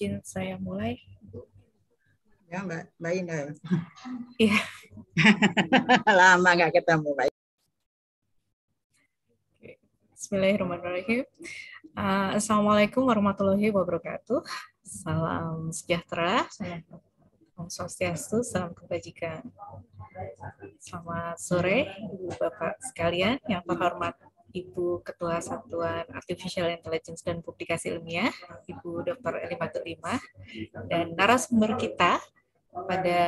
izin saya mulai. Ya, Mbak, Mbak Indah. Iya. Lama nggak ketemu, Mbak. Bismillahirrahmanirrahim. Uh, Assalamualaikum warahmatullahi wabarakatuh. Salam sejahtera. Om Swastiastu, salam kebajikan. Selamat sore, Ibu Bapak sekalian yang terhormat Ibu Ketua Satuan Artificial Intelligence dan Publikasi Ilmiah, Ibu Dr. Elima Tulima, dan narasumber kita pada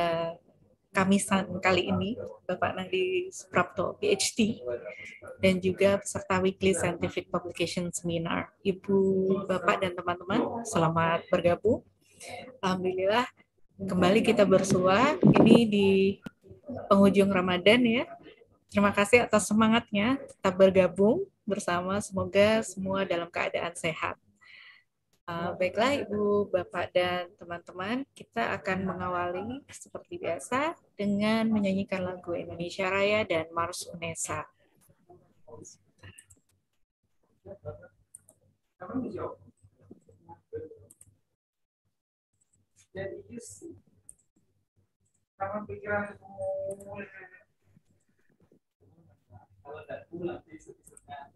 Kamisan kali ini, Bapak Nadi Suprapto, PhD, dan juga peserta Weekly Scientific Publication Seminar. Ibu, Bapak, dan teman-teman, selamat bergabung. Alhamdulillah, kembali kita bersua, ini di penghujung Ramadan ya, Terima kasih atas semangatnya, tetap bergabung bersama. Semoga semua dalam keadaan sehat. Uh, baiklah Ibu, Bapak, dan teman-teman, kita akan mengawali seperti biasa dengan menyanyikan lagu Indonesia Raya dan Mars Unesa. Jadi, pikiran I love that. Ooh, that piece of that.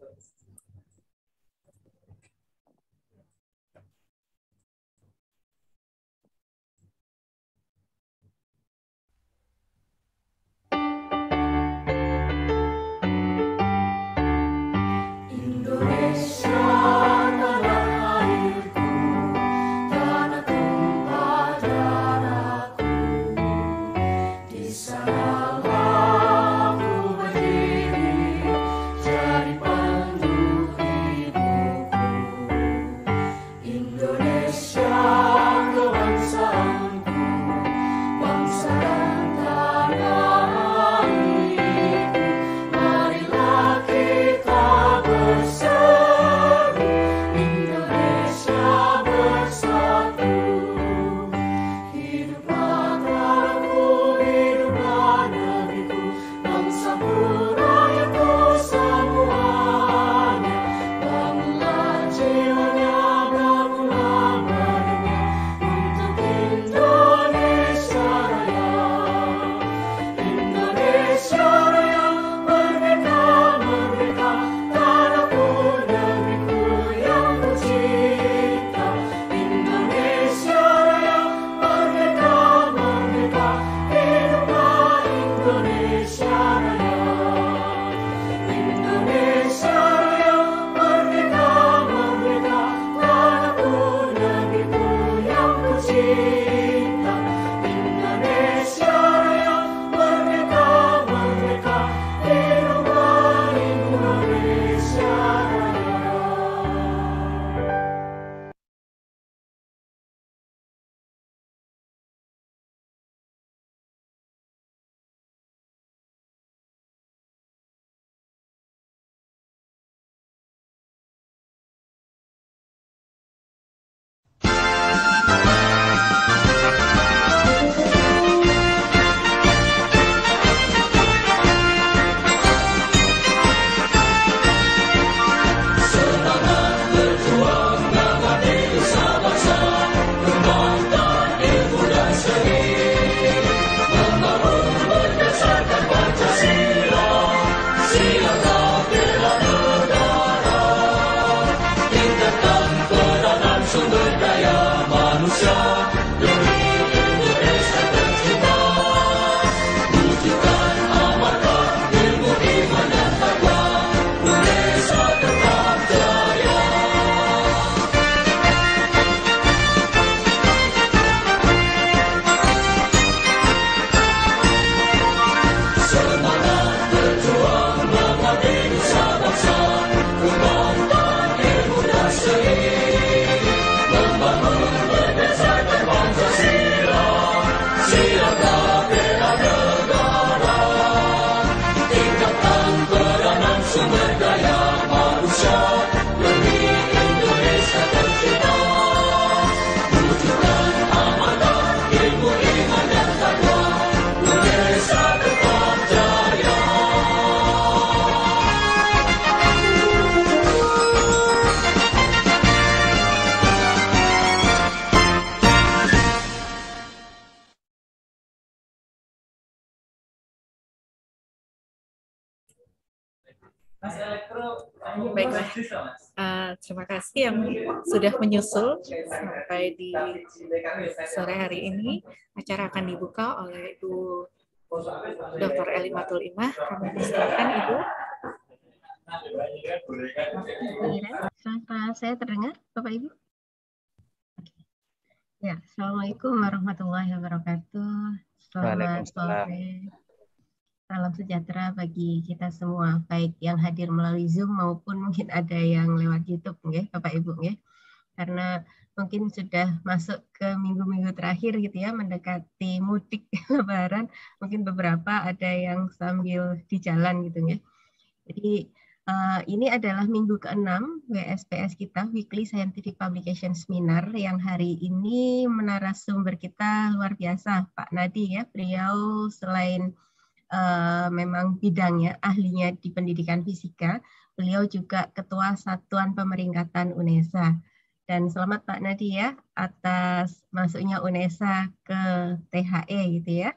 menyusul sampai di sore hari ini. Acara akan dibuka oleh Ibu Dr. Eli Matul Imah. Kami persilakan Ibu. Suara saya terdengar, Bapak Ibu? Ya, Assalamualaikum warahmatullahi wabarakatuh. Selamat sore. Salam sejahtera bagi kita semua, baik yang hadir melalui Zoom maupun mungkin ada yang lewat YouTube, ya, Bapak Ibu, ya karena mungkin sudah masuk ke minggu-minggu terakhir gitu ya mendekati mudik lebaran mungkin beberapa ada yang sambil di jalan gitu ya jadi uh, ini adalah minggu ke-6 WSPS kita Weekly Scientific Publication Seminar yang hari ini menara sumber kita luar biasa Pak Nadi ya beliau selain uh, memang bidangnya ahlinya di pendidikan fisika beliau juga ketua satuan pemeringkatan UNESA dan selamat Pak Nadi ya atas masuknya UNESA ke THE gitu ya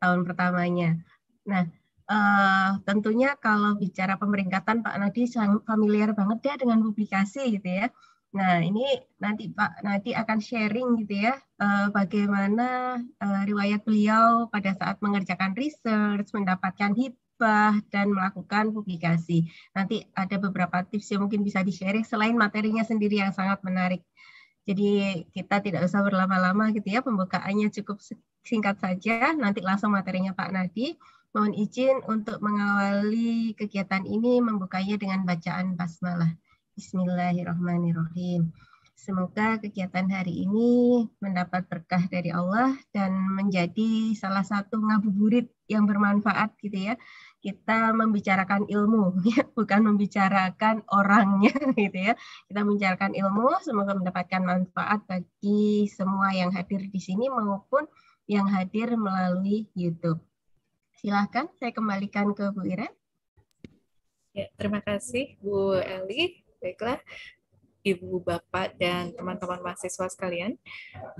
tahun pertamanya. Nah uh, tentunya kalau bicara pemeringkatan Pak Nadi familiar banget ya dengan publikasi gitu ya. Nah ini nanti Pak Nadi akan sharing gitu ya uh, bagaimana uh, riwayat beliau pada saat mengerjakan research, mendapatkan hit khotbah dan melakukan publikasi. Nanti ada beberapa tips yang mungkin bisa di-sharing selain materinya sendiri yang sangat menarik. Jadi kita tidak usah berlama-lama gitu ya, pembukaannya cukup singkat saja, nanti langsung materinya Pak Nadi. Mohon izin untuk mengawali kegiatan ini membukanya dengan bacaan basmalah. Bismillahirrahmanirrahim. Semoga kegiatan hari ini mendapat berkah dari Allah dan menjadi salah satu ngabuburit yang bermanfaat gitu ya. Kita membicarakan ilmu, ya. bukan membicarakan orangnya gitu ya. Kita membicarakan ilmu, semoga mendapatkan manfaat bagi semua yang hadir di sini maupun yang hadir melalui YouTube. Silahkan saya kembalikan ke Bu Iren. Ya, terima kasih Bu Eli. Baiklah, Ibu Bapak dan teman-teman mahasiswa sekalian.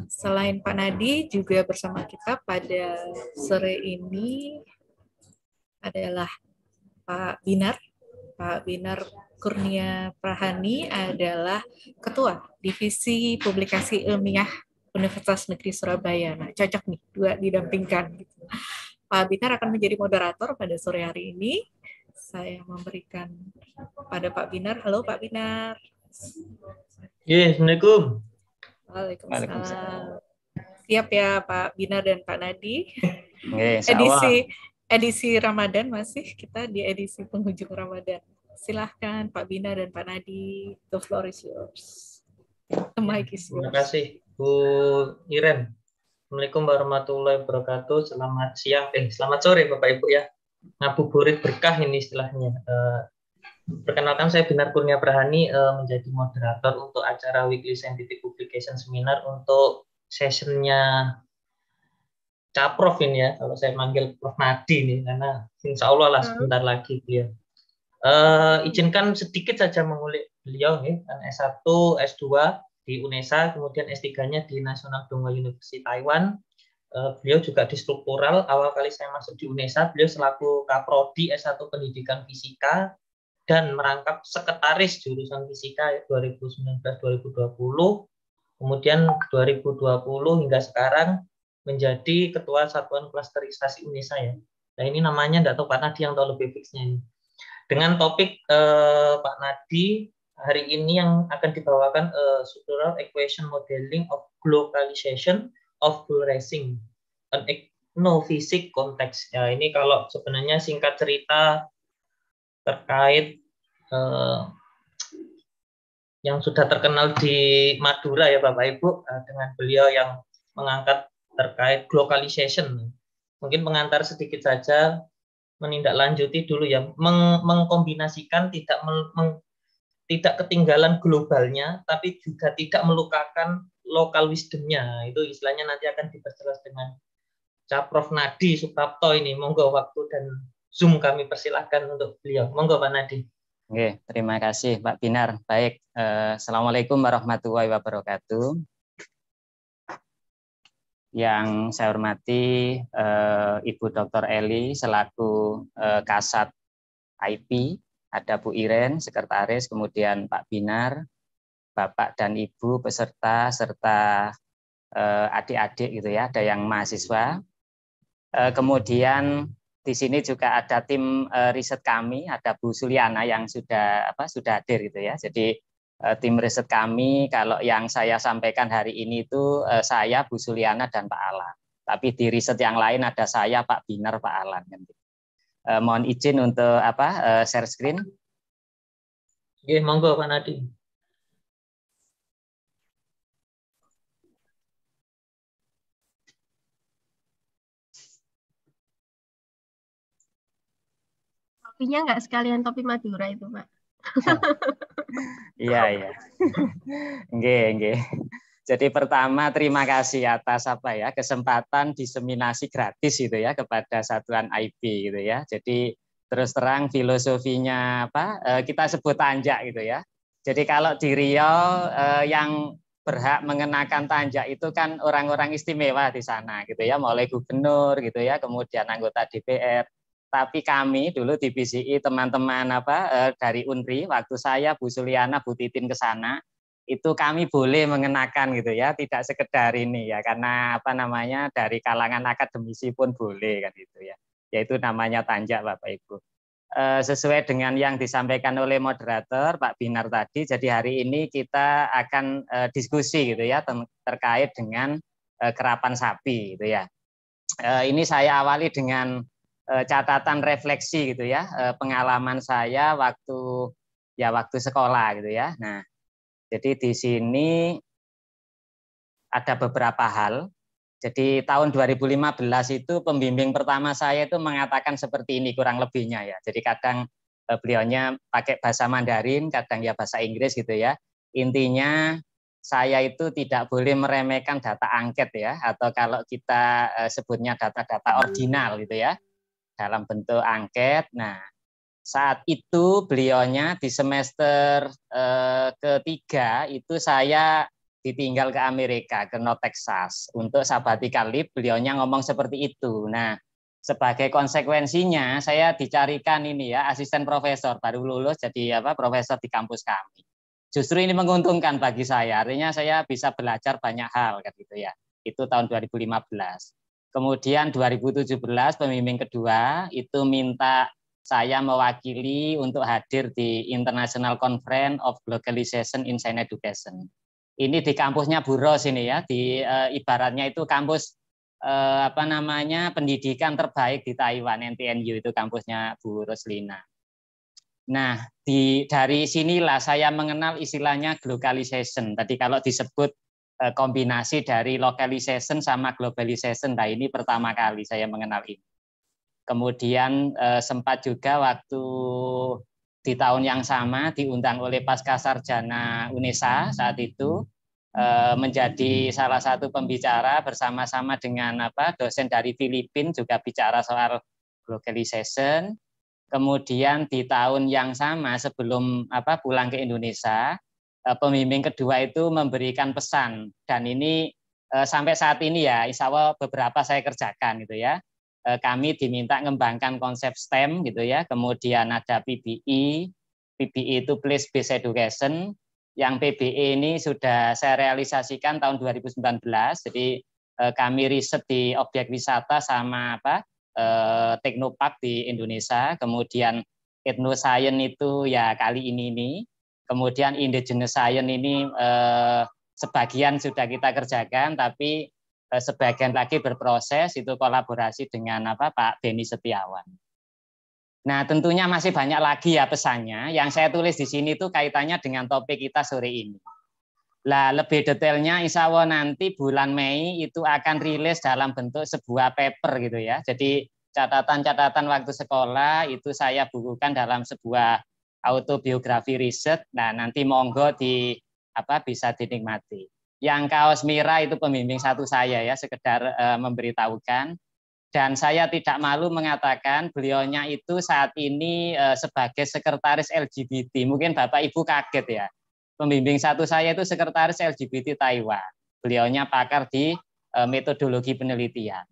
Selain Pak Nadi juga bersama kita pada sore ini adalah Pak Binar. Pak Binar Kurnia Prahani adalah Ketua Divisi Publikasi Ilmiah Universitas Negeri Surabaya. Nah, cocok nih dua didampingkan. Gitu. Pak Binar akan menjadi moderator pada sore hari ini. Saya memberikan pada Pak Binar. Halo Pak Binar. Iya, Assalamualaikum. Waalaikumsalam. Siap ya Pak Bina dan Pak Nadi. Yes, edisi edisi Ramadan masih kita di edisi penghujung Ramadan. Silahkan Pak Bina dan Pak Nadi, the floor is yours. The mic is yours. Terima kasih Bu Iren. Assalamualaikum warahmatullahi wabarakatuh. Selamat siang, eh selamat sore Bapak Ibu ya. Ngabuburit berkah ini istilahnya. Eh, Perkenalkan saya Binar Kurnia Prahani eh, menjadi moderator untuk acara Weekly Scientific Publication Seminar untuk sessionnya Caprovin ini ya, kalau saya manggil Prof Nadi nih, karena insya Allah lah hmm. sebentar lagi dia. Uh, eh, izinkan sedikit saja mengulik beliau nih, S1, S2 di UNESA, kemudian S3-nya di National Dongwa University Taiwan. Uh, beliau juga di struktural, awal kali saya masuk di UNESA, beliau selaku Kaprodi S1 Pendidikan Fisika, dan merangkap sekretaris jurusan fisika 2019-2020, ya, kemudian 2020 hingga sekarang menjadi ketua satuan klasterisasi UNESA ya. Nah ini namanya tidak tahu Pak Nadi yang tahu lebih fixnya ini. Dengan topik eh, Pak Nadi hari ini yang akan dibawakan eh, Structural Equation Modeling of Globalization of Racing an Ethnophysic Context. Ya ini kalau sebenarnya singkat cerita terkait eh, yang sudah terkenal di Madura ya Bapak Ibu eh, dengan beliau yang mengangkat terkait globalization. Mungkin pengantar sedikit saja menindaklanjuti dulu ya meng mengkombinasikan tidak meng tidak ketinggalan globalnya tapi juga tidak melukakan lokal wisdomnya itu istilahnya nanti akan diperjelas dengan Caprof Nadi Suprapto ini monggo waktu dan Zoom kami persilahkan untuk beliau. Monggo Pak Nadi. Oke, terima kasih Pak Binar. Baik, eh, Assalamualaikum warahmatullahi wabarakatuh. Yang saya hormati eh, Ibu Dr. Eli selaku eh, Kasat IP, ada Bu Iren, Sekretaris, kemudian Pak Binar, Bapak dan Ibu peserta, serta adik-adik gitu ya, ada yang mahasiswa. Kemudian di sini juga ada tim uh, riset kami, ada Bu Suliana yang sudah apa sudah hadir gitu ya. Jadi uh, tim riset kami kalau yang saya sampaikan hari ini itu uh, saya Bu Suliana dan Pak Alan. Tapi di riset yang lain ada saya Pak Binar, Pak Alan nanti gitu. Uh, mohon izin untuk apa uh, share screen. Oke, monggo Pak Nadi. topinya nggak sekalian topi Madura itu, Pak? Iya, iya. Oke, nggih. Jadi pertama terima kasih atas apa ya kesempatan diseminasi gratis itu ya kepada satuan IP gitu ya. Jadi terus terang filosofinya apa eh, kita sebut tanjak gitu ya. Jadi kalau di Riau eh, yang berhak mengenakan tanjak itu kan orang-orang istimewa di sana gitu ya, mulai gubernur gitu ya, kemudian anggota DPR, tapi kami dulu di BCI teman-teman apa eh, dari Unri waktu saya Bu Suliana Bu Titin ke sana itu kami boleh mengenakan gitu ya tidak sekedar ini ya karena apa namanya dari kalangan akademisi pun boleh kan gitu ya yaitu namanya tanjak Bapak Ibu eh, sesuai dengan yang disampaikan oleh moderator Pak Binar tadi jadi hari ini kita akan eh, diskusi gitu ya terkait dengan kerapan sapi gitu ya ini saya awali dengan Eh, catatan refleksi gitu ya eh, pengalaman saya waktu ya waktu sekolah gitu ya nah jadi di sini ada beberapa hal jadi tahun 2015 itu pembimbing pertama saya itu mengatakan seperti ini kurang lebihnya ya jadi kadang eh, beliaunya pakai bahasa Mandarin kadang ya bahasa Inggris gitu ya intinya saya itu tidak boleh meremehkan data angket ya atau kalau kita sebutnya data-data ordinal gitu ya dalam bentuk angket. Nah, saat itu beliaunya di semester eh, ketiga itu saya ditinggal ke Amerika ke North Texas untuk sabbatical leave beliaunya ngomong seperti itu. Nah, sebagai konsekuensinya saya dicarikan ini ya asisten profesor baru lulus jadi apa profesor di kampus kami. Justru ini menguntungkan bagi saya. Artinya saya bisa belajar banyak hal gitu ya. Itu tahun 2015. Kemudian 2017 pemimpin kedua itu minta saya mewakili untuk hadir di International Conference of Globalization in Science Education. Ini di kampusnya Buros ini ya, di e, ibaratnya itu kampus e, apa namanya pendidikan terbaik di Taiwan NTNU itu kampusnya Bu Roslina. Nah, di dari sinilah saya mengenal istilahnya globalization. Tadi kalau disebut Eh, kombinasi dari localization sama globalization. Nah ini pertama kali saya mengenal ini. Kemudian eh, sempat juga waktu di tahun yang sama diundang oleh Pasca Sarjana UNESA saat itu eh, menjadi salah satu pembicara bersama-sama dengan apa dosen dari Filipina juga bicara soal globalization. Kemudian di tahun yang sama sebelum apa pulang ke Indonesia Eh, Pemimpin kedua itu memberikan pesan dan ini eh, sampai saat ini ya insya Allah beberapa saya kerjakan gitu ya eh, kami diminta mengembangkan konsep STEM gitu ya kemudian ada PBI e. PBI e itu Place Based Education yang PBE ini sudah saya realisasikan tahun 2019 jadi kami riset di objek wisata sama apa teknopark di Indonesia kemudian etnosain itu ya kali ini nih Kemudian indigenous science ini eh, sebagian sudah kita kerjakan, tapi eh, sebagian lagi berproses itu kolaborasi dengan apa Pak Beni Setiawan. Nah tentunya masih banyak lagi ya pesannya. Yang saya tulis di sini itu kaitannya dengan topik kita sore ini. Lah lebih detailnya insya Allah nanti bulan Mei itu akan rilis dalam bentuk sebuah paper gitu ya. Jadi catatan-catatan waktu sekolah itu saya bukukan dalam sebuah autobiografi riset. Nah, nanti monggo di apa bisa dinikmati. Yang kaos Mira itu pembimbing satu saya ya, sekedar e, memberitahukan. Dan saya tidak malu mengatakan beliaunya itu saat ini e, sebagai sekretaris LGBT. Mungkin Bapak Ibu kaget ya. Pembimbing satu saya itu sekretaris LGBT Taiwan. Beliaunya pakar di e, metodologi penelitian.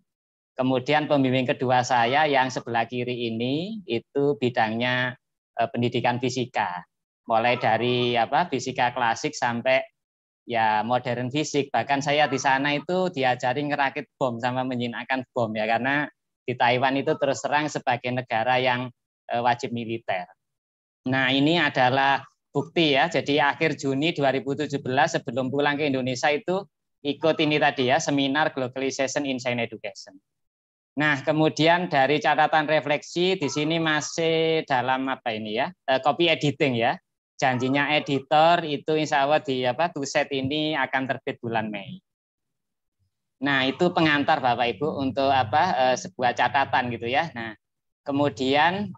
Kemudian pembimbing kedua saya yang sebelah kiri ini itu bidangnya Eh, pendidikan fisika, mulai dari apa fisika klasik sampai ya modern fisik. Bahkan saya di sana itu diajari ngerakit bom sama menyinakan bom ya karena di Taiwan itu terus terang sebagai negara yang eh, wajib militer. Nah, ini adalah bukti ya. Jadi akhir Juni 2017 sebelum pulang ke Indonesia itu ikut ini tadi ya, seminar Globalization in Science Education. Nah, kemudian dari catatan refleksi di sini masih dalam apa ini ya? Eh, copy editing ya. Janjinya editor itu insya Allah di apa set ini akan terbit bulan Mei. Nah, itu pengantar Bapak Ibu untuk apa eh, sebuah catatan gitu ya. Nah, kemudian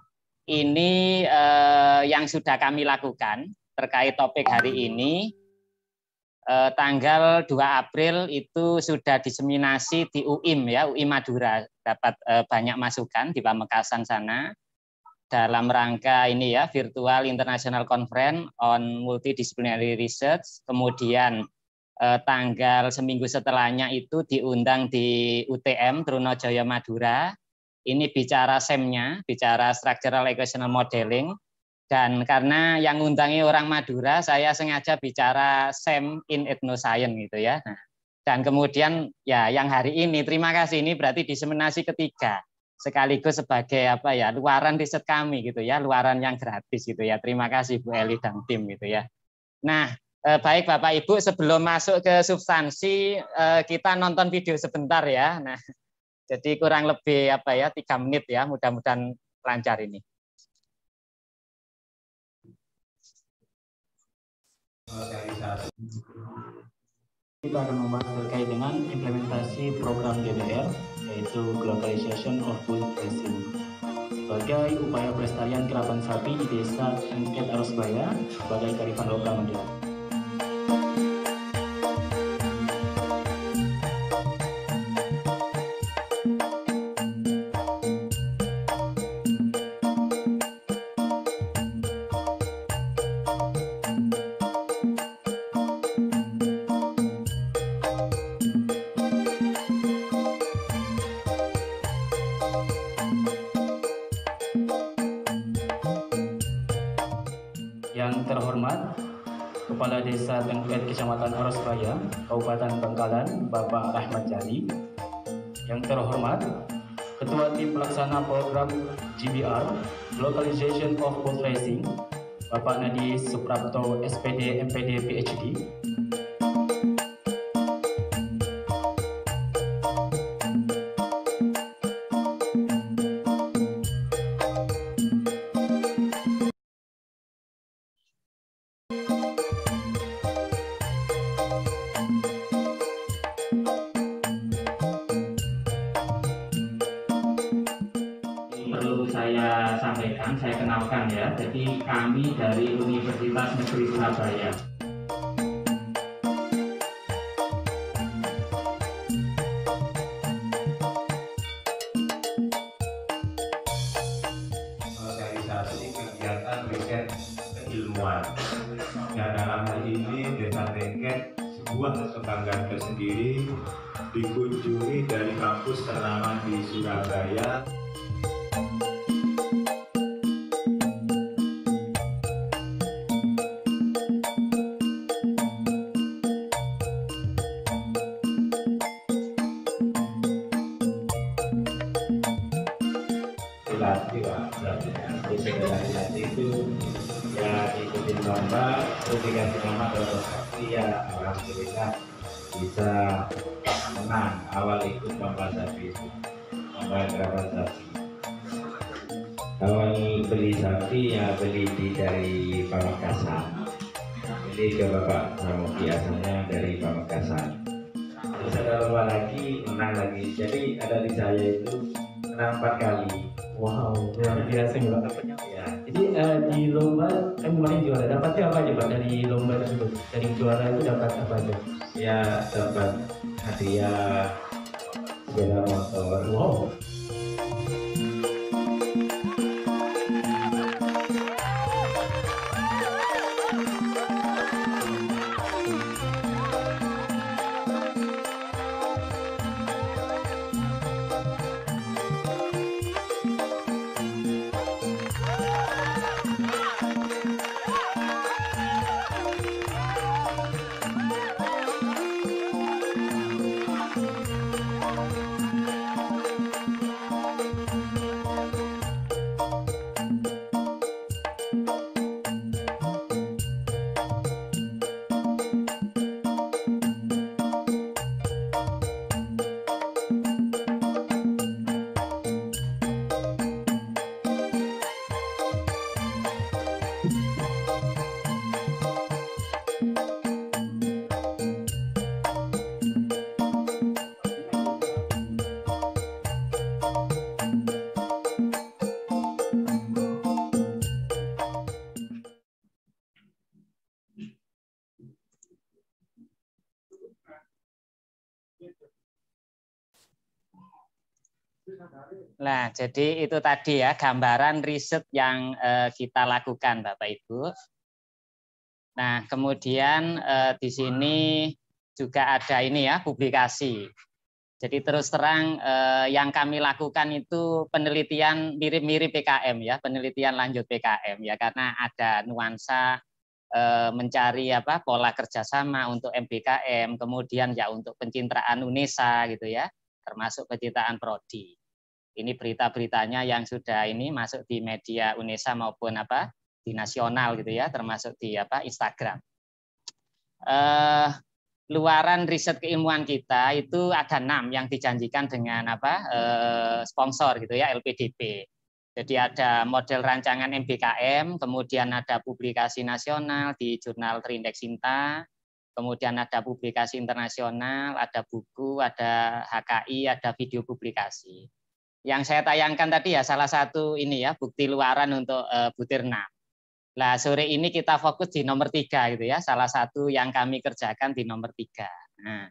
ini eh, yang sudah kami lakukan terkait topik hari ini eh, tanggal 2 April itu sudah diseminasi di UIM ya, UIM Madura dapat eh, banyak masukan di Pamekasan sana dalam rangka ini ya Virtual International Conference on Multidisciplinary Research. Kemudian eh, tanggal seminggu setelahnya itu diundang di UTM Trunojoyo Madura. Ini bicara semnya, bicara Structural Equational Modeling dan karena yang ngundangi orang Madura, saya sengaja bicara SEM in Ethnoscience gitu ya. Nah, dan kemudian ya yang hari ini, terima kasih ini berarti diseminasi ketiga sekaligus sebagai apa ya luaran riset kami gitu ya luaran yang gratis gitu ya terima kasih Bu Eli dan tim gitu ya nah eh, baik Bapak Ibu sebelum masuk ke substansi eh, kita nonton video sebentar ya nah jadi kurang lebih apa ya tiga menit ya mudah-mudahan lancar ini Kita akan membahas terkait dengan implementasi program GBL, yaitu Globalization of Food Grazing. Sebagai upaya pelestarian kerapan sapi di desa Sengket Arosbaya sebagai karifan lokal Madura. Pelaksana Program GBR, Localization of Fundraising, Bapak Nadi Suprapto, SPD, MPD, PhD, di Surabaya. uh, long. Nah, jadi itu tadi ya gambaran riset yang eh, kita lakukan, Bapak Ibu. Nah, kemudian eh, di sini juga ada ini ya publikasi. Jadi terus terang eh, yang kami lakukan itu penelitian mirip-mirip PKM ya, penelitian lanjut PKM ya, karena ada nuansa eh, mencari apa pola kerjasama untuk MBKM, kemudian ya untuk pencitraan UNESA gitu ya, termasuk pencitraan prodi ini berita-beritanya yang sudah ini masuk di media UNESA maupun apa di nasional gitu ya, termasuk di apa Instagram. Eh, luaran riset keilmuan kita itu ada enam yang dijanjikan dengan apa eh, sponsor gitu ya LPDP. Jadi ada model rancangan MBKM, kemudian ada publikasi nasional di jurnal Terindeks Sinta, kemudian ada publikasi internasional, ada buku, ada HKI, ada video publikasi yang saya tayangkan tadi ya salah satu ini ya bukti luaran untuk uh, eh, Butirna. Nah sore ini kita fokus di nomor tiga gitu ya, salah satu yang kami kerjakan di nomor tiga. Nah,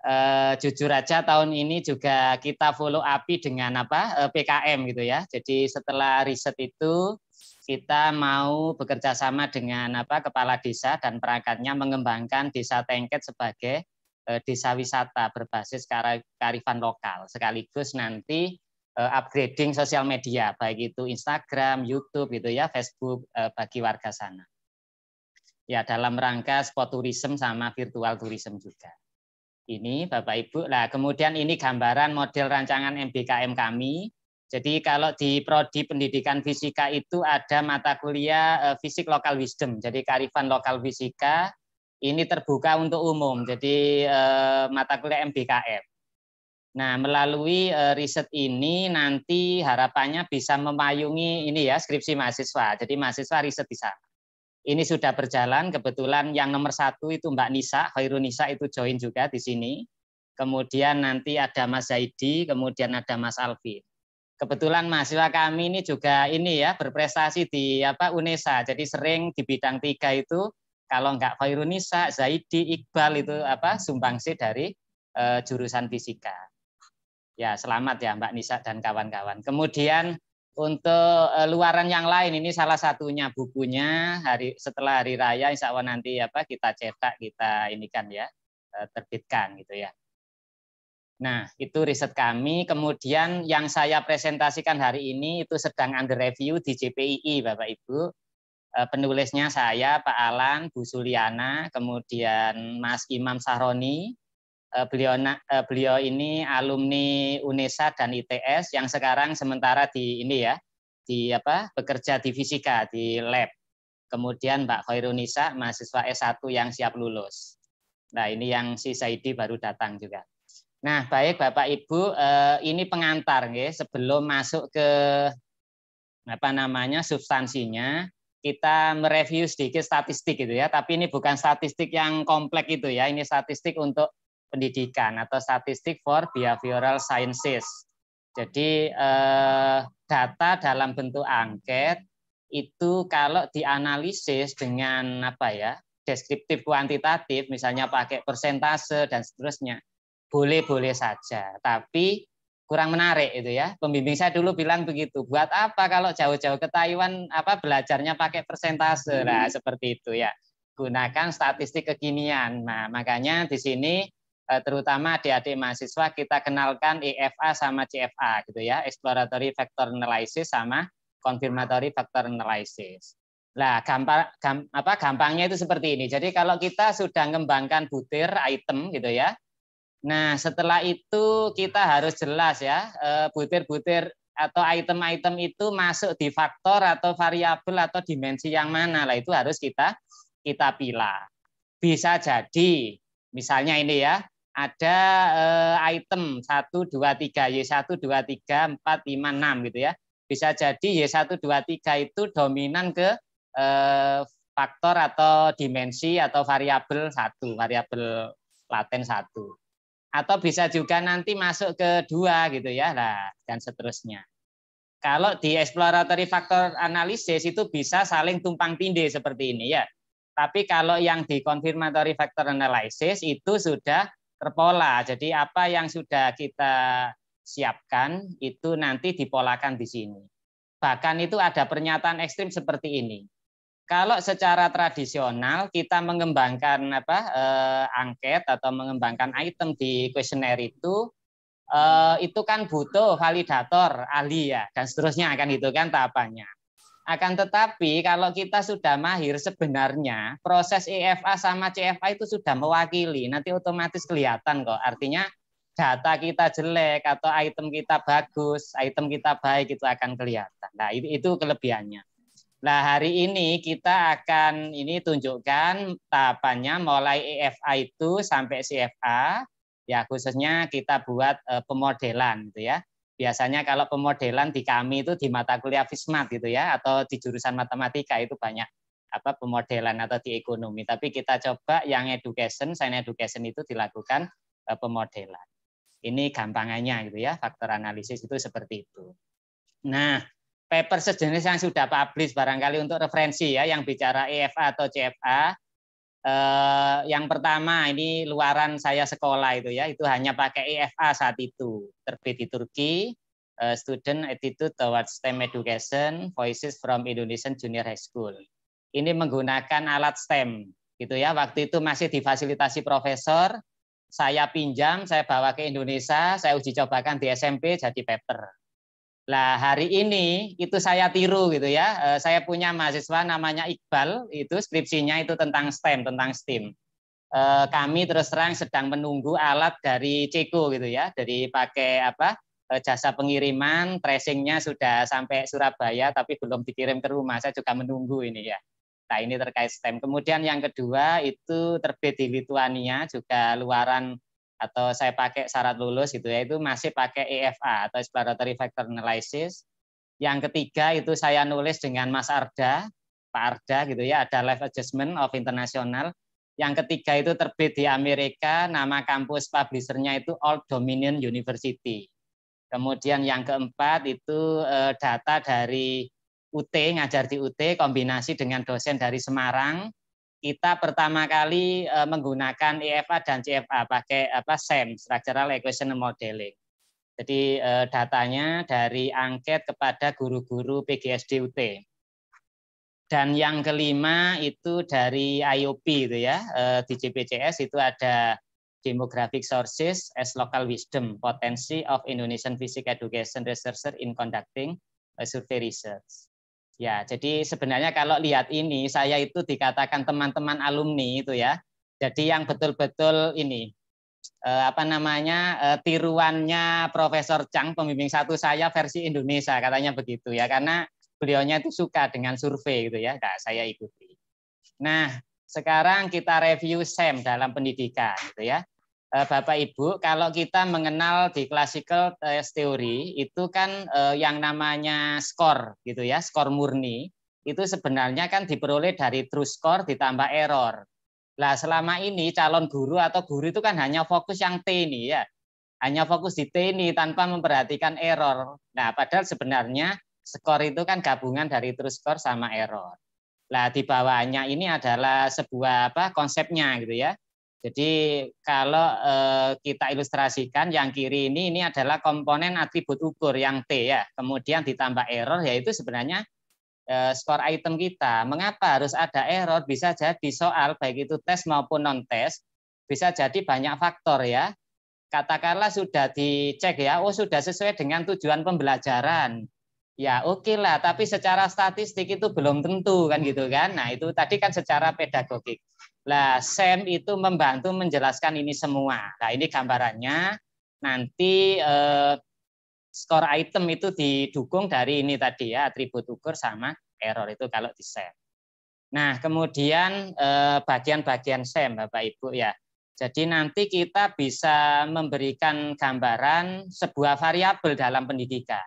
eh, jujur aja tahun ini juga kita follow api dengan apa eh, PKM gitu ya. Jadi setelah riset itu kita mau bekerja sama dengan apa kepala desa dan perangkatnya mengembangkan desa Tengket sebagai Eh, desa wisata berbasis karifan lokal sekaligus nanti eh, upgrading sosial media baik itu Instagram, YouTube gitu ya, Facebook eh, bagi warga sana. Ya dalam rangka spot tourism sama virtual tourism juga. Ini Bapak Ibu. Nah, kemudian ini gambaran model rancangan MBKM kami. Jadi kalau di prodi pendidikan fisika itu ada mata kuliah fisik lokal wisdom. Jadi karifan lokal fisika ini terbuka untuk umum, jadi eh, mata kuliah MBKM. Nah, melalui eh, riset ini nanti harapannya bisa memayungi ini ya skripsi mahasiswa. Jadi mahasiswa riset bisa. Ini sudah berjalan, kebetulan yang nomor satu itu Mbak Nisa, Khairun Nisa itu join juga di sini. Kemudian nanti ada Mas Zaidi, kemudian ada Mas Alvi. Kebetulan mahasiswa kami ini juga ini ya berprestasi di apa UNESA. Jadi sering di bidang tiga itu kalau nggak Khairunisa, Zaidi, Iqbal itu apa sumbangsih dari eh, jurusan fisika. Ya, selamat ya Mbak Nisa dan kawan-kawan. Kemudian untuk eh, luaran yang lain ini salah satunya bukunya hari setelah hari raya insya Allah nanti apa kita cetak kita ini kan ya eh, terbitkan gitu ya. Nah, itu riset kami. Kemudian yang saya presentasikan hari ini itu sedang under review di JPII, Bapak Ibu. Eh, penulisnya saya Pak Alan, Bu Suliana, kemudian Mas Imam Sahroni. Eh, beliau eh, beliau ini alumni UNESA dan ITS yang sekarang sementara di ini ya di apa bekerja di fisika di lab. Kemudian Mbak Khairunisa mahasiswa S1 yang siap lulus. Nah, ini yang si Saidi baru datang juga. Nah, baik Bapak Ibu, ini pengantar ya sebelum masuk ke apa namanya substansinya kita mereview sedikit statistik gitu ya, tapi ini bukan statistik yang komplek itu ya, ini statistik untuk pendidikan atau statistik for behavioral sciences. Jadi eh, data dalam bentuk angket itu kalau dianalisis dengan apa ya deskriptif kuantitatif, misalnya pakai persentase dan seterusnya, boleh-boleh saja. Tapi kurang menarik itu ya. Pembimbing saya dulu bilang begitu. Buat apa kalau jauh-jauh ke Taiwan apa belajarnya pakai persentase lah hmm. seperti itu ya. Gunakan statistik kekinian. Nah, makanya di sini eh, terutama di adik mahasiswa kita kenalkan EFA sama CFA gitu ya, exploratory factor analysis sama confirmatory factor analysis. Nah, gampang gamp, apa gampangnya itu seperti ini. Jadi kalau kita sudah mengembangkan butir item gitu ya, Nah, setelah itu kita harus jelas ya, eh, butir-butir atau item-item itu masuk di faktor atau variabel atau dimensi yang mana lah itu harus kita kita pilah. Bisa jadi misalnya ini ya, ada eh, item 1 2 3 Y1 2 3 4 5 6 gitu ya. Bisa jadi Y1 2 3 itu dominan ke eh, faktor atau dimensi atau variabel satu, variabel laten satu atau bisa juga nanti masuk ke dua gitu ya lah dan seterusnya. Kalau di exploratory factor analysis itu bisa saling tumpang tindih seperti ini ya. Tapi kalau yang di confirmatory factor analysis itu sudah terpola. Jadi apa yang sudah kita siapkan itu nanti dipolakan di sini. Bahkan itu ada pernyataan ekstrim seperti ini kalau secara tradisional kita mengembangkan apa eh, angket atau mengembangkan item di kuesioner itu eh, itu kan butuh validator ahli ya dan seterusnya akan itu kan tahapannya. Akan tetapi kalau kita sudah mahir sebenarnya proses EFA sama CFA itu sudah mewakili. Nanti otomatis kelihatan kok. Artinya data kita jelek atau item kita bagus, item kita baik itu akan kelihatan. Nah, itu, itu kelebihannya. Nah, hari ini kita akan ini tunjukkan tahapannya mulai EFA itu sampai CFA. Ya, khususnya kita buat e, pemodelan gitu ya. Biasanya kalau pemodelan di kami itu di mata kuliah Fismat gitu ya atau di jurusan matematika itu banyak apa pemodelan atau di ekonomi. Tapi kita coba yang education, science education itu dilakukan e, pemodelan. Ini gampangannya gitu ya, faktor analisis itu seperti itu. Nah, paper sejenis yang sudah publish barangkali untuk referensi ya yang bicara EFA atau CFA. Eh, yang pertama ini luaran saya sekolah itu ya, itu hanya pakai EFA saat itu, terbit di Turki. eh, student Attitude Towards STEM Education, Voices from Indonesian Junior High School. Ini menggunakan alat STEM, gitu ya. Waktu itu masih difasilitasi profesor, saya pinjam, saya bawa ke Indonesia, saya uji cobakan di SMP jadi paper. Lah hari ini itu saya tiru gitu ya. Eh, saya punya mahasiswa namanya Iqbal, itu skripsinya itu tentang STEM, tentang stem eh, Kami terus terang sedang menunggu alat dari Ceko gitu ya, dari pakai apa? Eh, jasa pengiriman, tracingnya sudah sampai Surabaya tapi belum dikirim ke rumah. Saya juga menunggu ini ya. Nah, ini terkait STEM. Kemudian yang kedua itu terbit di Lituania juga luaran atau saya pakai syarat lulus gitu ya itu masih pakai EFA atau exploratory factor analysis. Yang ketiga itu saya nulis dengan Mas Arda, Pak Arda gitu ya, ada life adjustment of international. Yang ketiga itu terbit di Amerika, nama kampus publishernya itu Old Dominion University. Kemudian yang keempat itu eh, data dari UT, ngajar di UT, kombinasi dengan dosen dari Semarang, kita pertama kali uh, menggunakan EFA dan CFA pakai apa SEM Structural Equation Modeling. Jadi uh, datanya dari angket kepada guru-guru PGSD UT. Dan yang kelima itu dari IOP itu ya, uh, di JPCS itu ada Demographic Sources as Local Wisdom, Potency of Indonesian Physics Education Researcher in Conducting Survey Research. Ya, jadi sebenarnya kalau lihat ini saya itu dikatakan teman-teman alumni itu ya. Jadi yang betul-betul ini eh, apa namanya eh, tiruannya Profesor Chang pembimbing satu saya versi Indonesia katanya begitu ya karena beliaunya itu suka dengan survei gitu ya. Nah, saya ikuti. Nah, sekarang kita review SEM dalam pendidikan gitu ya. Eh, Bapak Ibu, kalau kita mengenal di classical test theory itu kan eh, yang namanya skor gitu ya, skor murni itu sebenarnya kan diperoleh dari true score ditambah error. Nah selama ini calon guru atau guru itu kan hanya fokus yang T ini ya. Hanya fokus di T ini tanpa memperhatikan error. Nah, padahal sebenarnya skor itu kan gabungan dari true score sama error. Nah di bawahnya ini adalah sebuah apa konsepnya gitu ya jadi kalau eh, kita ilustrasikan yang kiri ini ini adalah komponen atribut ukur yang T ya. Kemudian ditambah error yaitu sebenarnya eh, skor item kita. Mengapa harus ada error? Bisa jadi soal baik itu tes maupun non tes bisa jadi banyak faktor ya. Katakanlah sudah dicek ya, oh sudah sesuai dengan tujuan pembelajaran. Ya oke okay lah, tapi secara statistik itu belum tentu kan gitu kan. Nah itu tadi kan secara pedagogik. Lah Sam itu membantu menjelaskan ini semua. Nah ini gambarannya. Nanti eh, skor item itu didukung dari ini tadi ya atribut ukur sama error itu kalau di Sam. Nah kemudian eh, bagian-bagian eh, Sam Bapak Ibu ya. Jadi nanti kita bisa memberikan gambaran sebuah variabel dalam pendidikan.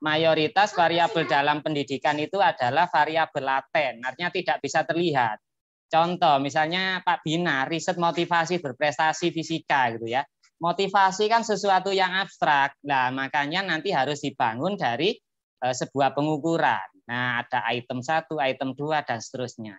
Mayoritas variabel dalam pendidikan itu adalah variabel laten, artinya tidak bisa terlihat. Contoh misalnya Pak Bina riset motivasi berprestasi fisika gitu ya. Motivasi kan sesuatu yang abstrak. lah makanya nanti harus dibangun dari e, sebuah pengukuran. Nah, ada item satu, item dua dan seterusnya.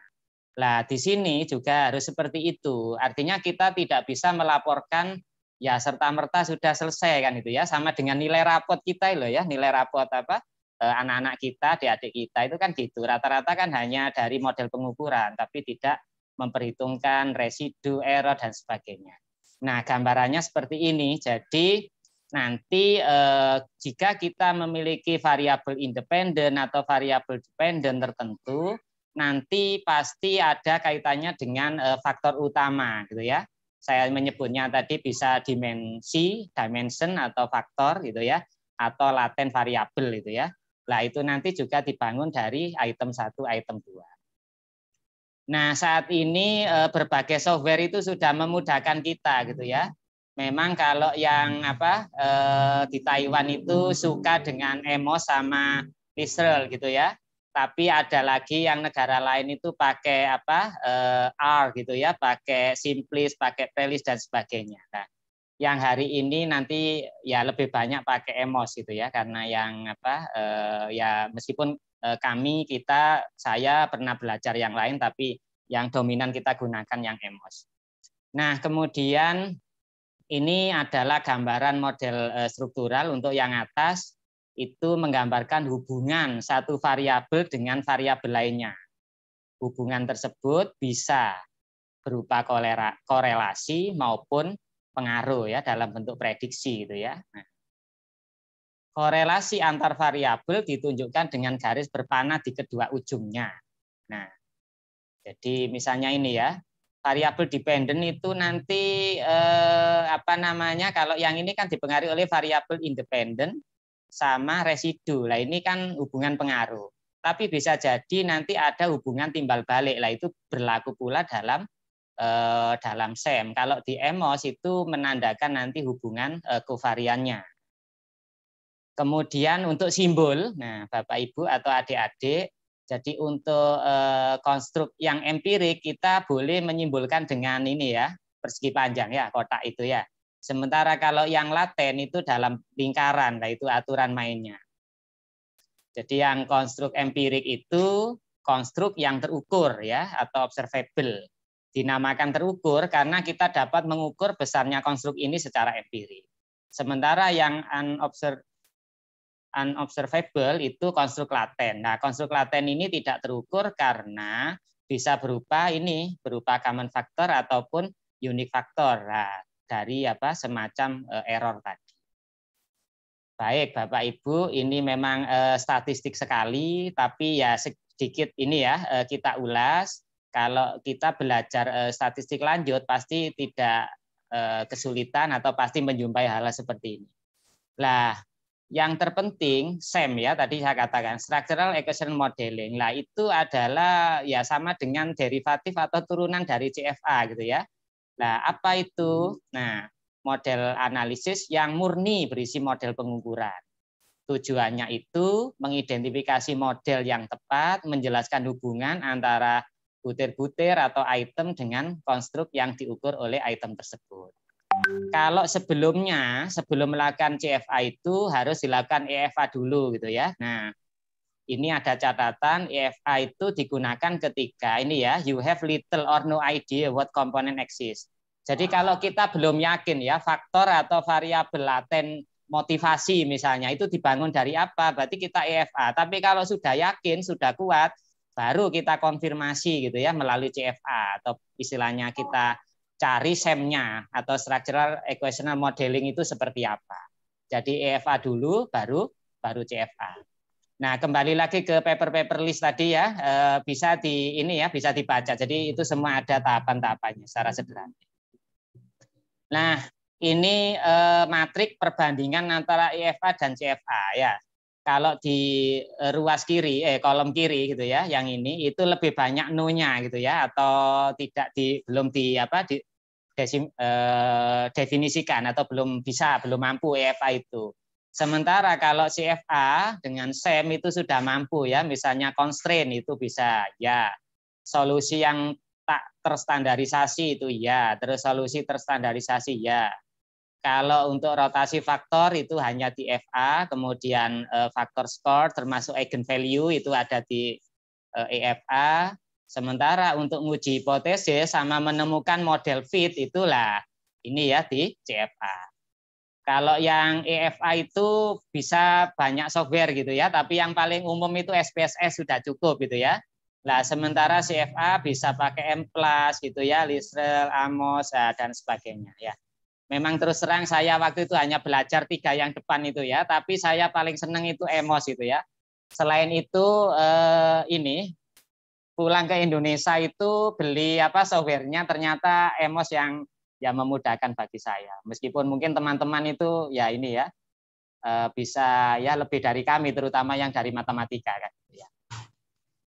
Nah, di sini juga harus seperti itu. Artinya kita tidak bisa melaporkan ya serta merta sudah selesai kan itu ya sama dengan nilai rapot kita loh ya, nilai rapot apa? Eh, anak-anak kita, adik-adik kita itu kan gitu. Rata-rata kan hanya dari model pengukuran, tapi tidak memperhitungkan residu, error, dan sebagainya. Nah, gambarannya seperti ini. Jadi, nanti eh, jika kita memiliki variabel independen atau variabel dependen tertentu, nanti pasti ada kaitannya dengan eh, faktor utama, gitu ya. Saya menyebutnya tadi bisa dimensi, dimension atau faktor, gitu ya, atau laten variabel, gitu ya. Nah, itu nanti juga dibangun dari item 1, item 2. Nah, saat ini eh, berbagai software itu sudah memudahkan kita gitu ya. Memang kalau yang apa eh, di Taiwan itu suka dengan emo sama Visual gitu ya. Tapi ada lagi yang negara lain itu pakai apa eh, R gitu ya, pakai simplis, pakai pelis dan sebagainya. Nah, yang hari ini nanti ya lebih banyak pakai emos gitu ya karena yang apa eh, ya meskipun eh, kami kita saya pernah belajar yang lain tapi yang dominan kita gunakan yang emos. Nah kemudian ini adalah gambaran model eh, struktural untuk yang atas itu menggambarkan hubungan satu variabel dengan variabel lainnya. Hubungan tersebut bisa berupa korelasi maupun pengaruh ya dalam bentuk prediksi gitu ya. Nah, korelasi antar variabel ditunjukkan dengan garis berpanah di kedua ujungnya. Nah, jadi misalnya ini ya, variabel dependent itu nanti eh, apa namanya? Kalau yang ini kan dipengaruhi oleh variabel independen sama residu. Lah ini kan hubungan pengaruh. Tapi bisa jadi nanti ada hubungan timbal balik. Lah itu berlaku pula dalam eh, dalam SEM. Kalau di EMOS itu menandakan nanti hubungan eh, kovariannya. Kemudian untuk simbol, nah Bapak Ibu atau adik-adik, jadi untuk eh, konstruk yang empirik kita boleh menyimbolkan dengan ini ya, persegi panjang ya, kotak itu ya. Sementara kalau yang laten itu dalam lingkaran, yaitu nah, aturan mainnya. Jadi yang konstruk empirik itu konstruk yang terukur ya atau observable dinamakan terukur karena kita dapat mengukur besarnya konstruk ini secara empiri. Sementara yang unobservable itu konstruk laten. Nah, konstruk laten ini tidak terukur karena bisa berupa ini, berupa common factor ataupun unique factor nah, dari apa semacam eh, error tadi. Baik, Bapak Ibu, ini memang eh, statistik sekali, tapi ya sedikit ini ya eh, kita ulas kalau kita belajar uh, statistik lanjut pasti tidak uh, kesulitan atau pasti menjumpai hal, hal seperti ini. Lah, yang terpenting SEM ya tadi saya katakan structural equation modeling. Lah itu adalah ya sama dengan derivatif atau turunan dari CFA gitu ya. Nah, apa itu? Nah, model analisis yang murni berisi model pengukuran. Tujuannya itu mengidentifikasi model yang tepat, menjelaskan hubungan antara butir-butir atau item dengan konstruk yang diukur oleh item tersebut. Kalau sebelumnya, sebelum melakukan CFA itu harus dilakukan EFA dulu gitu ya. Nah, ini ada catatan EFA itu digunakan ketika ini ya, you have little or no idea what component exists. Jadi kalau kita belum yakin ya faktor atau variabel laten motivasi misalnya itu dibangun dari apa, berarti kita EFA. Tapi kalau sudah yakin, sudah kuat, baru kita konfirmasi gitu ya melalui CFA atau istilahnya kita cari semnya atau structural equational modeling itu seperti apa. Jadi EFA dulu baru baru CFA. Nah, kembali lagi ke paper-paper list tadi ya, eh, bisa di ini ya, bisa dibaca. Jadi itu semua ada tahapan-tahapannya secara sederhana. Nah, ini matriks eh, matrik perbandingan antara EFA dan CFA ya kalau di eh, ruas kiri eh kolom kiri gitu ya yang ini itu lebih banyak nunya gitu ya atau tidak di belum di apa di desim, eh, definisikan atau belum bisa belum mampu EFA itu sementara kalau CFA dengan SEM itu sudah mampu ya misalnya constraint itu bisa ya solusi yang tak terstandarisasi itu ya terus solusi terstandarisasi ya kalau untuk rotasi faktor itu hanya di FA, kemudian eh, faktor skor termasuk eigenvalue itu ada di EFA. Eh, e sementara untuk menguji hipotesis sama menemukan model fit itulah ini ya di CFA. Kalau yang EFA itu bisa banyak software gitu ya, tapi yang paling umum itu SPSS sudah cukup gitu ya. Nah, sementara CFA bisa pakai M+ gitu ya, Lisrel, Amos eh, dan sebagainya ya. Memang terus terang saya waktu itu hanya belajar tiga yang depan itu ya, tapi saya paling senang itu emos itu ya. Selain itu eh, ini pulang ke Indonesia itu beli apa softwarenya ternyata emos yang ya memudahkan bagi saya. Meskipun mungkin teman-teman itu ya ini ya eh, bisa ya lebih dari kami terutama yang dari matematika kan. Ya.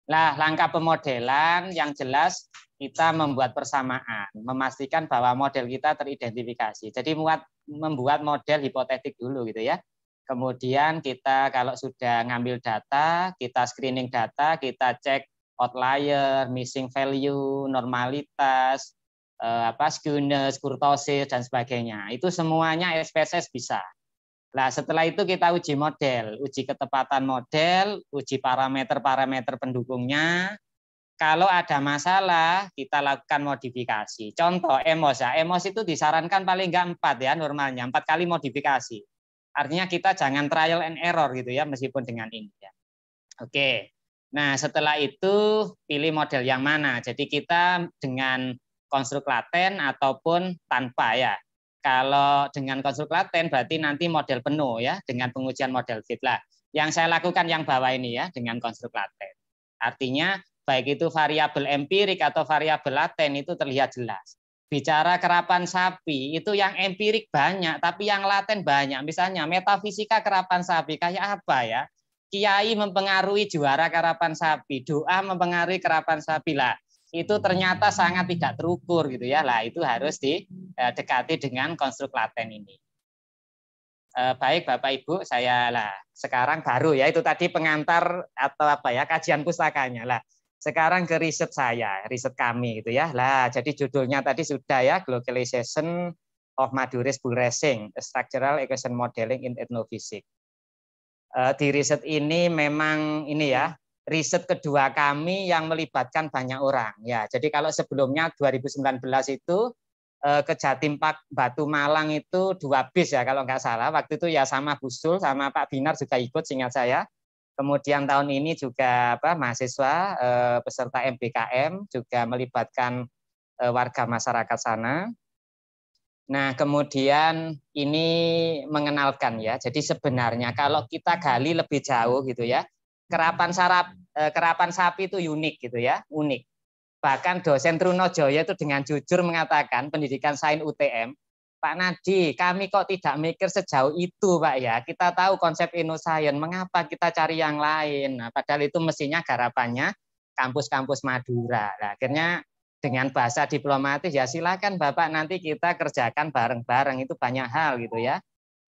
Nah, langkah pemodelan yang jelas kita membuat persamaan, memastikan bahwa model kita teridentifikasi. Jadi membuat membuat model hipotetik dulu gitu ya. Kemudian kita kalau sudah ngambil data, kita screening data, kita cek outlier, missing value, normalitas, eh, apa skewness, kurtosis dan sebagainya. Itu semuanya SPSS bisa. Nah, setelah itu kita uji model, uji ketepatan model, uji parameter-parameter pendukungnya. Kalau ada masalah, kita lakukan modifikasi. Contoh EMOS ya, EMOS itu disarankan paling enggak empat ya normalnya, empat kali modifikasi. Artinya kita jangan trial and error gitu ya, meskipun dengan ini ya. Oke. Nah, setelah itu pilih model yang mana. Jadi kita dengan konstruk laten ataupun tanpa ya. Kalau dengan konsul Klaten berarti nanti model penuh ya dengan pengujian model fit lah. Yang saya lakukan yang bawah ini ya dengan konsul Klaten. Artinya baik itu variabel empirik atau variabel laten itu terlihat jelas. Bicara kerapan sapi itu yang empirik banyak, tapi yang laten banyak. Misalnya metafisika kerapan sapi kayak apa ya? Kiai mempengaruhi juara kerapan sapi, doa mempengaruhi kerapan sapi lah itu ternyata sangat tidak terukur gitu ya. Lah itu harus didekati eh, dengan konstruk laten ini. Eh, baik Bapak Ibu, saya lah sekarang baru ya itu tadi pengantar atau apa ya kajian pusakanya lah. Sekarang ke riset saya, riset kami gitu ya. Lah jadi judulnya tadi sudah ya Globalization of Maduris Bull Racing, Structural Equation Modeling in Ethnophysics. Eh, di riset ini memang ini ya, riset kedua kami yang melibatkan banyak orang. Ya, jadi kalau sebelumnya 2019 itu eh, ke Jatim Pak Batu Malang itu dua bis ya kalau nggak salah. Waktu itu ya sama Busul sama Pak Binar juga ikut singkat saya. Kemudian tahun ini juga apa mahasiswa eh, peserta MBKM juga melibatkan eh, warga masyarakat sana. Nah, kemudian ini mengenalkan ya. Jadi sebenarnya kalau kita gali lebih jauh gitu ya, kerapan sarap eh, kerapan sapi itu unik gitu ya, unik. Bahkan dosen Trunojoyo itu dengan jujur mengatakan pendidikan sains UTM, Pak Nadi, kami kok tidak mikir sejauh itu, Pak ya. Kita tahu konsep inosain mengapa kita cari yang lain? Nah, padahal itu mestinya garapannya kampus-kampus Madura. Nah, akhirnya dengan bahasa diplomatis ya silakan Bapak nanti kita kerjakan bareng-bareng itu banyak hal gitu ya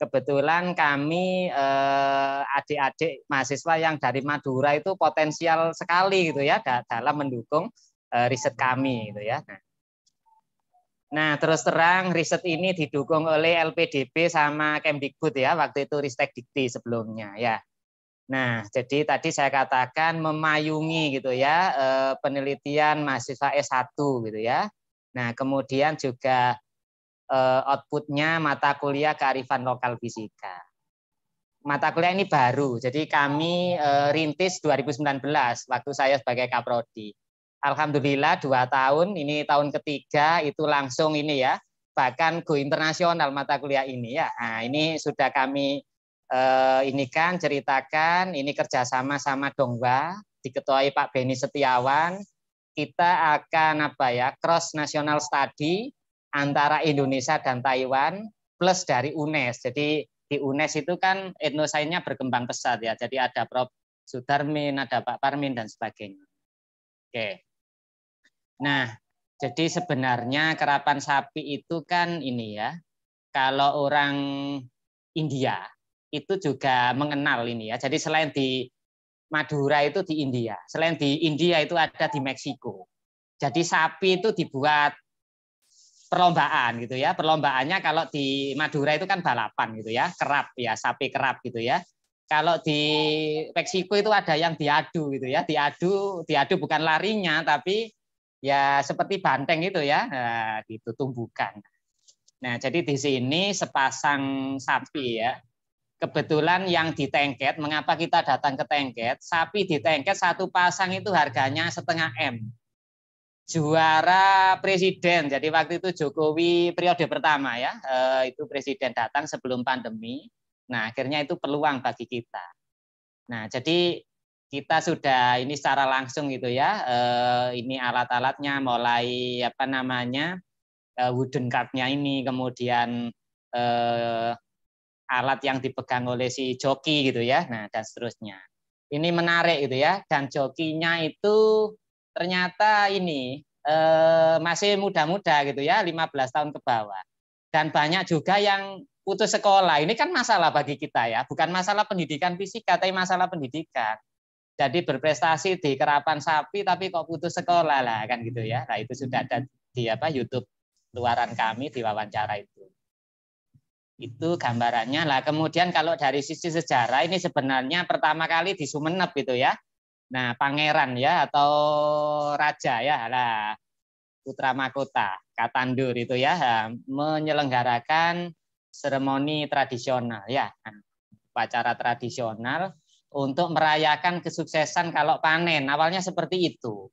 kebetulan kami eh, adik-adik eh, mahasiswa yang dari Madura itu potensial sekali gitu ya dalam mendukung eh, riset kami gitu ya. Nah, nah terus terang riset ini didukung oleh LPDB sama Kemdikbud ya, waktu itu Ristek Dikti sebelumnya ya. Nah, jadi tadi saya katakan memayungi gitu ya eh, penelitian mahasiswa S1 gitu ya. Nah, kemudian juga Eh, outputnya mata kuliah kearifan lokal fisika. Mata kuliah ini baru, jadi kami eh, rintis 2019 waktu saya sebagai kaprodi. Alhamdulillah dua tahun, ini tahun ketiga itu langsung ini ya, bahkan go internasional mata kuliah ini ya. Nah, ini sudah kami eh, ini kan ceritakan, ini kerjasama sama Dongwa, diketuai Pak Beni Setiawan, kita akan apa ya cross national study antara Indonesia dan Taiwan plus dari UNES. Jadi di UNES itu kan etnosainnya berkembang pesat ya. Jadi ada Prof. Sudarmin, ada Pak Parmin dan sebagainya. Oke. Nah, jadi sebenarnya kerapan sapi itu kan ini ya. Kalau orang India itu juga mengenal ini ya. Jadi selain di Madura itu di India, selain di India itu ada di Meksiko. Jadi sapi itu dibuat perlombaan gitu ya. Perlombaannya kalau di Madura itu kan balapan gitu ya, kerap ya, sapi kerap gitu ya. Kalau di Meksiko itu ada yang diadu gitu ya, diadu, diadu bukan larinya tapi ya seperti banteng itu ya, nah, itu tumbukan. Nah, jadi di sini sepasang sapi ya. Kebetulan yang di tengket, mengapa kita datang ke tengket? Sapi di tengket satu pasang itu harganya setengah M juara presiden. Jadi waktu itu Jokowi periode pertama ya, eh, itu presiden datang sebelum pandemi. Nah, akhirnya itu peluang bagi kita. Nah, jadi kita sudah ini secara langsung gitu ya. Eh, ini alat-alatnya mulai apa namanya? Eh, wooden cardnya ini kemudian alat yang dipegang oleh si joki gitu ya. Nah, dan seterusnya. Ini menarik gitu ya. Dan jokinya itu ternyata ini eh, masih muda-muda gitu ya, 15 tahun ke bawah. Dan banyak juga yang putus sekolah. Ini kan masalah bagi kita ya, bukan masalah pendidikan fisika, tapi masalah pendidikan. Jadi berprestasi di kerapan sapi tapi kok putus sekolah lah kan gitu ya. Nah, itu sudah ada di apa YouTube luaran kami di wawancara itu. Itu gambarannya lah. Kemudian kalau dari sisi sejarah ini sebenarnya pertama kali di Sumeneb itu ya. Nah, pangeran ya atau raja ya, lah putra mahkota, katandur itu ya, menyelenggarakan seremoni tradisional ya, upacara tradisional untuk merayakan kesuksesan kalau panen. Awalnya seperti itu.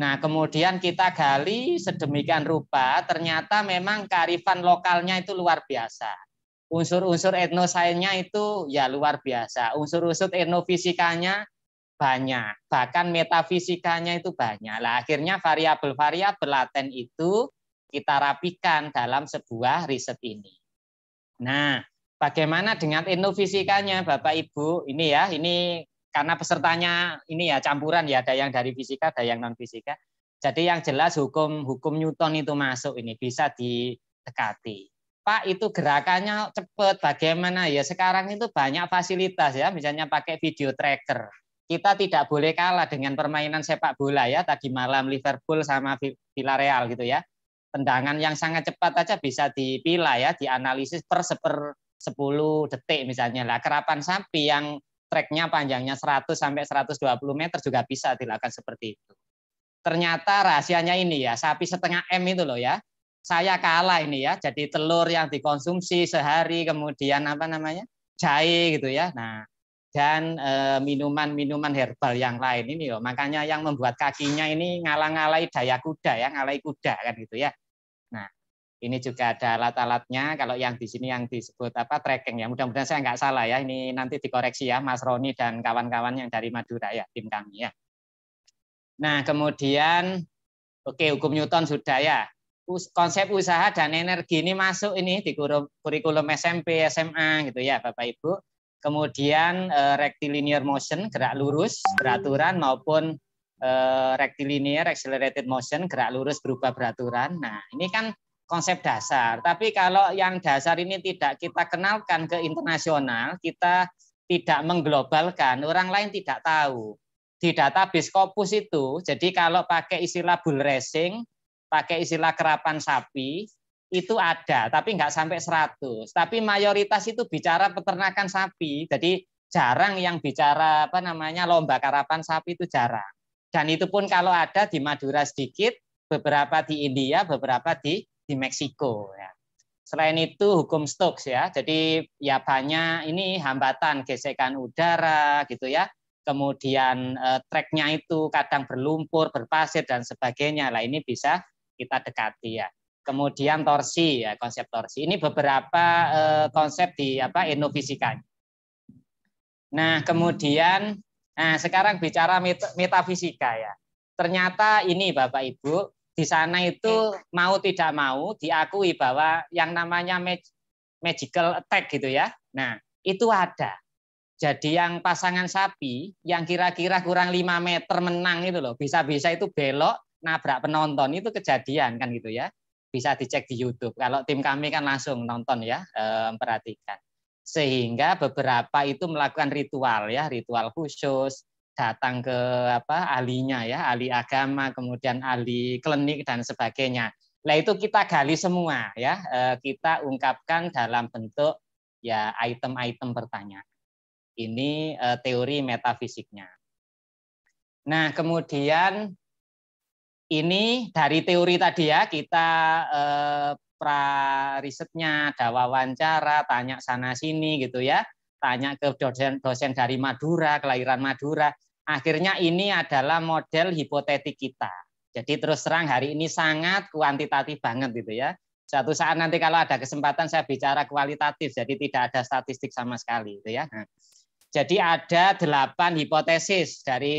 Nah, kemudian kita gali sedemikian rupa, ternyata memang kearifan lokalnya itu luar biasa. Unsur-unsur etnosainnya itu ya luar biasa. Unsur-unsur etnofisikanya banyak bahkan metafisikanya itu banyak lah akhirnya variabel-variabel laten itu kita rapikan dalam sebuah riset ini nah bagaimana dengan etnofisikanya Bapak Ibu ini ya ini karena pesertanya ini ya campuran ya ada yang dari fisika ada yang non fisika jadi yang jelas hukum hukum Newton itu masuk ini bisa didekati Pak itu gerakannya cepat bagaimana ya sekarang itu banyak fasilitas ya misalnya pakai video tracker kita tidak boleh kalah dengan permainan sepak bola ya tadi malam Liverpool sama Villarreal gitu ya. Tendangan yang sangat cepat aja bisa dipilah ya, dianalisis per seper 10 detik misalnya. Lah kerapan sapi yang treknya panjangnya 100 sampai 120 meter juga bisa dilakukan seperti itu. Ternyata rahasianya ini ya, sapi setengah M itu loh ya. Saya kalah ini ya, jadi telur yang dikonsumsi sehari kemudian apa namanya? jahe gitu ya. Nah, dan eh, minuman-minuman herbal yang lain ini loh. Makanya yang membuat kakinya ini ngalang alai daya kuda ya, ngalai kuda kan gitu ya. Nah, ini juga ada alat-alatnya. Kalau yang di sini yang disebut apa trekking ya. Mudah-mudahan saya nggak salah ya. Ini nanti dikoreksi ya Mas Roni dan kawan-kawan yang dari Madura ya, tim kami ya. Nah, kemudian oke hukum Newton sudah ya. Konsep usaha dan energi ini masuk ini di kurikulum SMP, SMA gitu ya, Bapak Ibu kemudian uh, rectilinear motion gerak lurus beraturan maupun uh, rectilinear accelerated motion gerak lurus berubah beraturan. Nah, ini kan konsep dasar. Tapi kalau yang dasar ini tidak kita kenalkan ke internasional, kita tidak mengglobalkan, orang lain tidak tahu. Di database Scopus itu, jadi kalau pakai istilah bull racing, pakai istilah kerapan sapi, itu ada, tapi nggak sampai 100. Tapi mayoritas itu bicara peternakan sapi. Jadi jarang yang bicara apa namanya lomba karapan sapi itu jarang. Dan itu pun kalau ada di Madura sedikit, beberapa di India, beberapa di di Meksiko. Ya. Selain itu hukum Stokes ya. Jadi ya banyak ini hambatan gesekan udara gitu ya. Kemudian eh, treknya itu kadang berlumpur, berpasir dan sebagainya. Lah ini bisa kita dekati ya kemudian torsi ya konsep torsi. Ini beberapa eh, konsep di apa endofisika. Nah, kemudian nah sekarang bicara metafisika ya. Ternyata ini Bapak Ibu, di sana itu mau tidak mau diakui bahwa yang namanya mag magical attack gitu ya. Nah, itu ada. Jadi yang pasangan sapi yang kira-kira kurang 5 meter menang itu loh, bisa-bisa itu belok nabrak penonton itu kejadian kan gitu ya bisa dicek di YouTube. Kalau tim kami kan langsung nonton ya, memperhatikan, eh, Sehingga beberapa itu melakukan ritual ya, ritual khusus, datang ke apa ahlinya ya, ahli agama, kemudian ahli klinik dan sebagainya. Nah itu kita gali semua ya, eh, kita ungkapkan dalam bentuk ya item-item pertanyaan. Ini eh, teori metafisiknya. Nah kemudian ini dari teori tadi ya kita eh, pra risetnya ada wawancara tanya sana sini gitu ya tanya ke dosen dosen dari Madura kelahiran Madura akhirnya ini adalah model hipotetik kita jadi terus terang hari ini sangat kuantitatif banget gitu ya suatu saat nanti kalau ada kesempatan saya bicara kualitatif jadi tidak ada statistik sama sekali gitu ya nah, jadi ada delapan hipotesis dari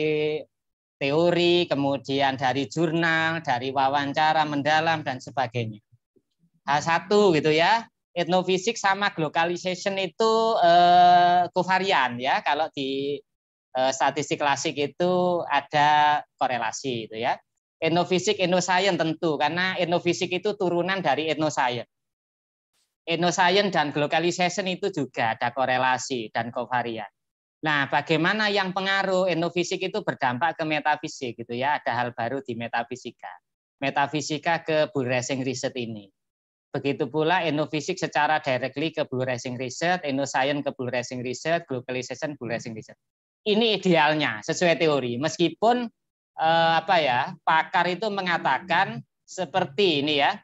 teori, kemudian dari jurnal, dari wawancara mendalam dan sebagainya. H1 gitu ya. etnofisik sama globalization itu eh, kovarian ya. Kalau di eh, statistik klasik itu ada korelasi itu ya. etnofisik etnoscience tentu karena etnofisik itu turunan dari etnoscience. Etnoscience dan globalization itu juga ada korelasi dan kovarian. Nah, bagaimana yang pengaruh endofisik itu berdampak ke metafisik gitu ya. Ada hal baru di metafisika. Metafisika ke Blue Racing Research ini. Begitu pula endofisik secara directly ke Blue Racing Research, endoscience ke Blue Racing Research, globalization Blue Racing Research. Ini idealnya sesuai teori. Meskipun eh, apa ya, pakar itu mengatakan seperti ini ya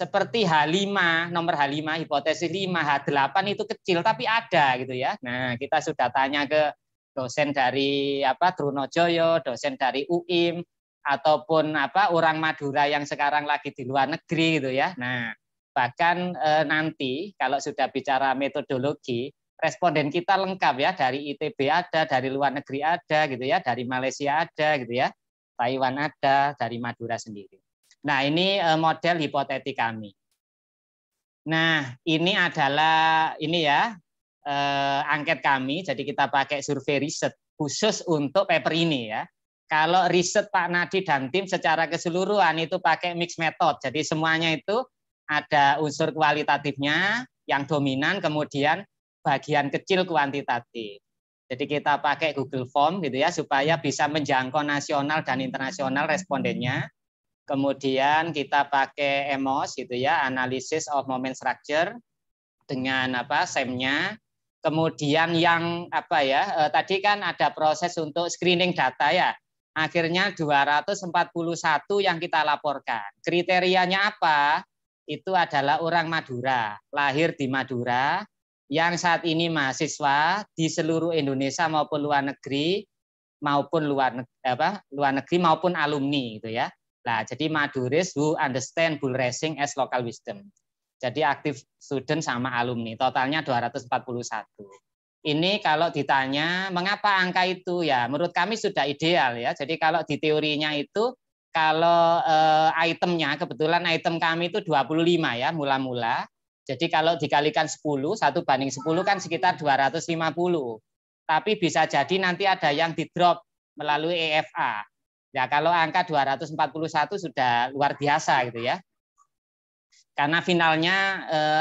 seperti H5, nomor H5, hipotesis 5, H8 itu kecil tapi ada gitu ya. Nah, kita sudah tanya ke dosen dari apa Trunojoyo, dosen dari UIM ataupun apa orang Madura yang sekarang lagi di luar negeri gitu ya. Nah, bahkan e, nanti kalau sudah bicara metodologi, responden kita lengkap ya dari ITB ada, dari luar negeri ada gitu ya, dari Malaysia ada gitu ya. Taiwan ada, dari Madura sendiri. Nah, ini eh, model hipotetik kami. Nah, ini adalah ini ya eh, angket kami. Jadi kita pakai survei riset khusus untuk paper ini ya. Kalau riset Pak Nadi dan tim secara keseluruhan itu pakai mix method. Jadi semuanya itu ada unsur kualitatifnya yang dominan, kemudian bagian kecil kuantitatif. Jadi kita pakai Google Form gitu ya supaya bisa menjangkau nasional dan internasional respondennya Kemudian kita pakai EMOS gitu ya, analysis of moment structure dengan apa semnya. Kemudian yang apa ya, eh, tadi kan ada proses untuk screening data ya. Akhirnya 241 yang kita laporkan. Kriterianya apa? Itu adalah orang Madura, lahir di Madura, yang saat ini mahasiswa di seluruh Indonesia maupun luar negeri maupun luar apa luar negeri maupun alumni gitu ya. Nah, jadi Maduris who understand bull racing as local wisdom. Jadi aktif student sama alumni, totalnya 241. Ini kalau ditanya mengapa angka itu ya, menurut kami sudah ideal ya. Jadi kalau di teorinya itu kalau eh, itemnya kebetulan item kami itu 25 ya mula-mula. Jadi kalau dikalikan 10, satu banding 10 kan sekitar 250. Tapi bisa jadi nanti ada yang di drop melalui EFA. Ya kalau angka 241 sudah luar biasa gitu ya. Karena finalnya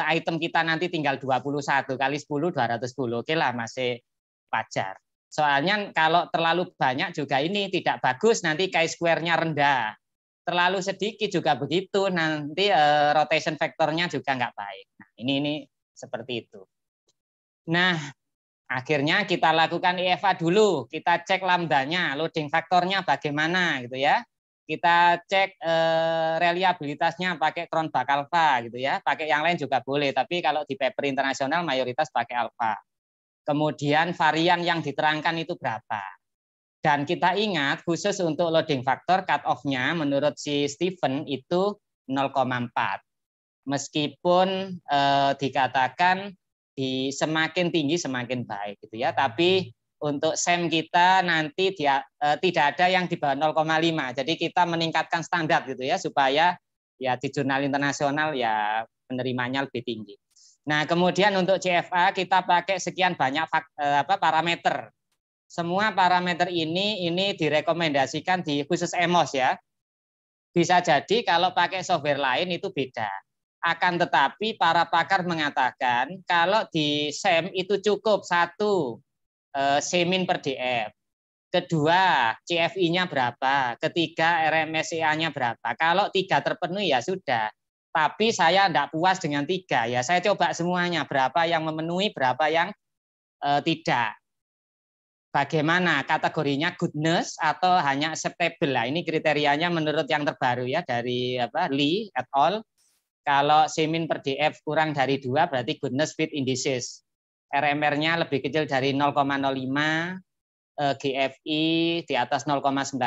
eh, item kita nanti tinggal 21 kali 10 210. Oke lah masih wajar. Soalnya kalau terlalu banyak juga ini tidak bagus nanti chi-square-nya rendah. Terlalu sedikit juga begitu nanti eh, rotation vektornya juga nggak baik. Nah, ini ini seperti itu. Nah, Akhirnya kita lakukan IFA dulu, kita cek lambdanya, loading faktornya bagaimana gitu ya. Kita cek e, reliabilitasnya pakai bak alpha gitu ya. Pakai yang lain juga boleh, tapi kalau di paper internasional mayoritas pakai alpha. Kemudian varian yang diterangkan itu berapa. Dan kita ingat khusus untuk loading factor cut off-nya menurut si Stephen itu 0,4. Meskipun e, dikatakan di semakin tinggi semakin baik gitu ya. Tapi hmm. untuk SEM kita nanti dia, eh, tidak ada yang di bawah 0,5. Jadi kita meningkatkan standar gitu ya supaya ya di jurnal internasional ya penerimanya lebih tinggi. Nah, kemudian untuk CFA kita pakai sekian banyak fak, eh, apa parameter. Semua parameter ini ini direkomendasikan di khusus EMOS ya. Bisa jadi kalau pakai software lain itu beda. Akan tetapi para pakar mengatakan kalau di SEM itu cukup satu eh, semin per DF. Kedua, CFI-nya berapa? Ketiga, rmsea nya berapa? Kalau tiga terpenuhi ya sudah. Tapi saya tidak puas dengan tiga. Ya saya coba semuanya. Berapa yang memenuhi, berapa yang e, tidak. Bagaimana kategorinya goodness atau hanya acceptable? Nah, ini kriterianya menurut yang terbaru ya dari apa Lee et al. Kalau Simin per DF kurang dari dua berarti goodness fit indices. RMR-nya lebih kecil dari 0,05, eh, GFI di atas 0,95,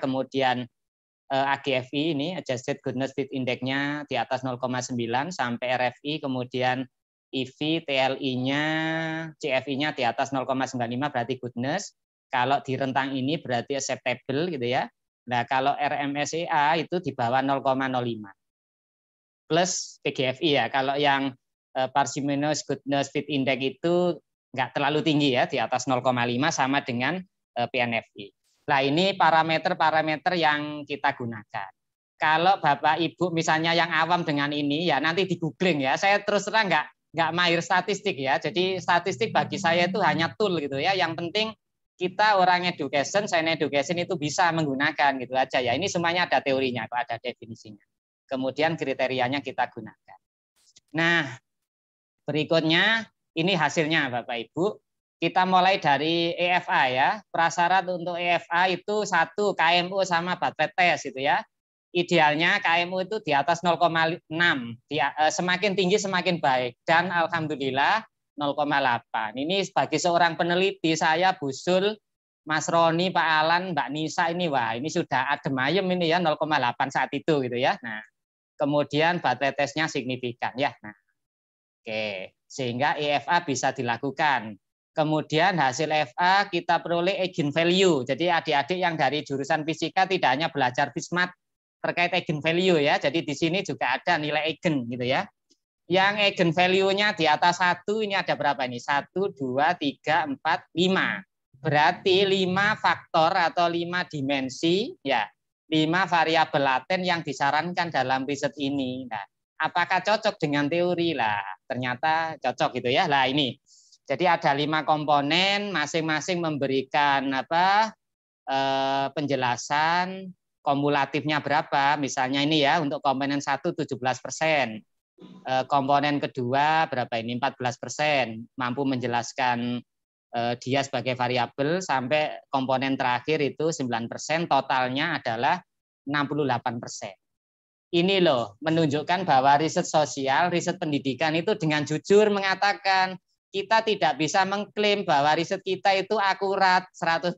kemudian eh, AGFI ini adjusted goodness fit index-nya di atas 0,9 sampai RFI, kemudian IV, e TLI-nya, CFI-nya di atas 0,95 berarti goodness. Kalau di rentang ini berarti acceptable gitu ya. Nah, kalau RMSEA itu di bawah 0,05 plus PGFI ya. Kalau yang eh, Parsimonious Goodness Fit Index itu nggak terlalu tinggi ya, di atas 0,5 sama dengan eh, PNFI. Nah ini parameter-parameter yang kita gunakan. Kalau Bapak Ibu misalnya yang awam dengan ini ya nanti di googling ya. Saya terus terang nggak nggak mahir statistik ya. Jadi statistik bagi saya itu hanya tool gitu ya. Yang penting kita orang education, saya education itu bisa menggunakan gitu aja ya. Ini semuanya ada teorinya, ada definisinya. Kemudian kriterianya kita gunakan. Nah, berikutnya ini hasilnya Bapak Ibu. Kita mulai dari EFA ya. Prasyarat untuk EFA itu satu KMU sama batet test itu ya. Idealnya KMU itu di atas 0,6. Eh, semakin tinggi semakin baik. Dan alhamdulillah 0,8. Ini sebagai seorang peneliti saya Busul, Mas Roni, Pak Alan, Mbak Nisa ini wah ini sudah adem ayem ini ya 0,8 saat itu gitu ya. Nah, kemudian baterai tesnya signifikan ya. Nah, oke, sehingga EFA bisa dilakukan. Kemudian hasil e FA kita peroleh eigen value. Jadi adik-adik yang dari jurusan fisika tidak hanya belajar fismat terkait eigen value ya. Jadi di sini juga ada nilai eigen gitu ya. Yang eigen value-nya di atas satu ini ada berapa ini? Satu, dua, tiga, empat, lima. Berarti lima faktor atau lima dimensi ya lima variabel laten yang disarankan dalam riset ini. Nah, apakah cocok dengan teori? Lah, ternyata cocok gitu ya. Lah ini. Jadi ada lima komponen, masing-masing memberikan apa eh, penjelasan kumulatifnya berapa. Misalnya ini ya, untuk komponen satu tujuh belas persen. Eh, komponen kedua berapa ini? 14 persen. Mampu menjelaskan Eh, dia sebagai variabel sampai komponen terakhir itu 9%, totalnya adalah 68%. Ini loh menunjukkan bahwa riset sosial, riset pendidikan itu dengan jujur mengatakan kita tidak bisa mengklaim bahwa riset kita itu akurat 100%.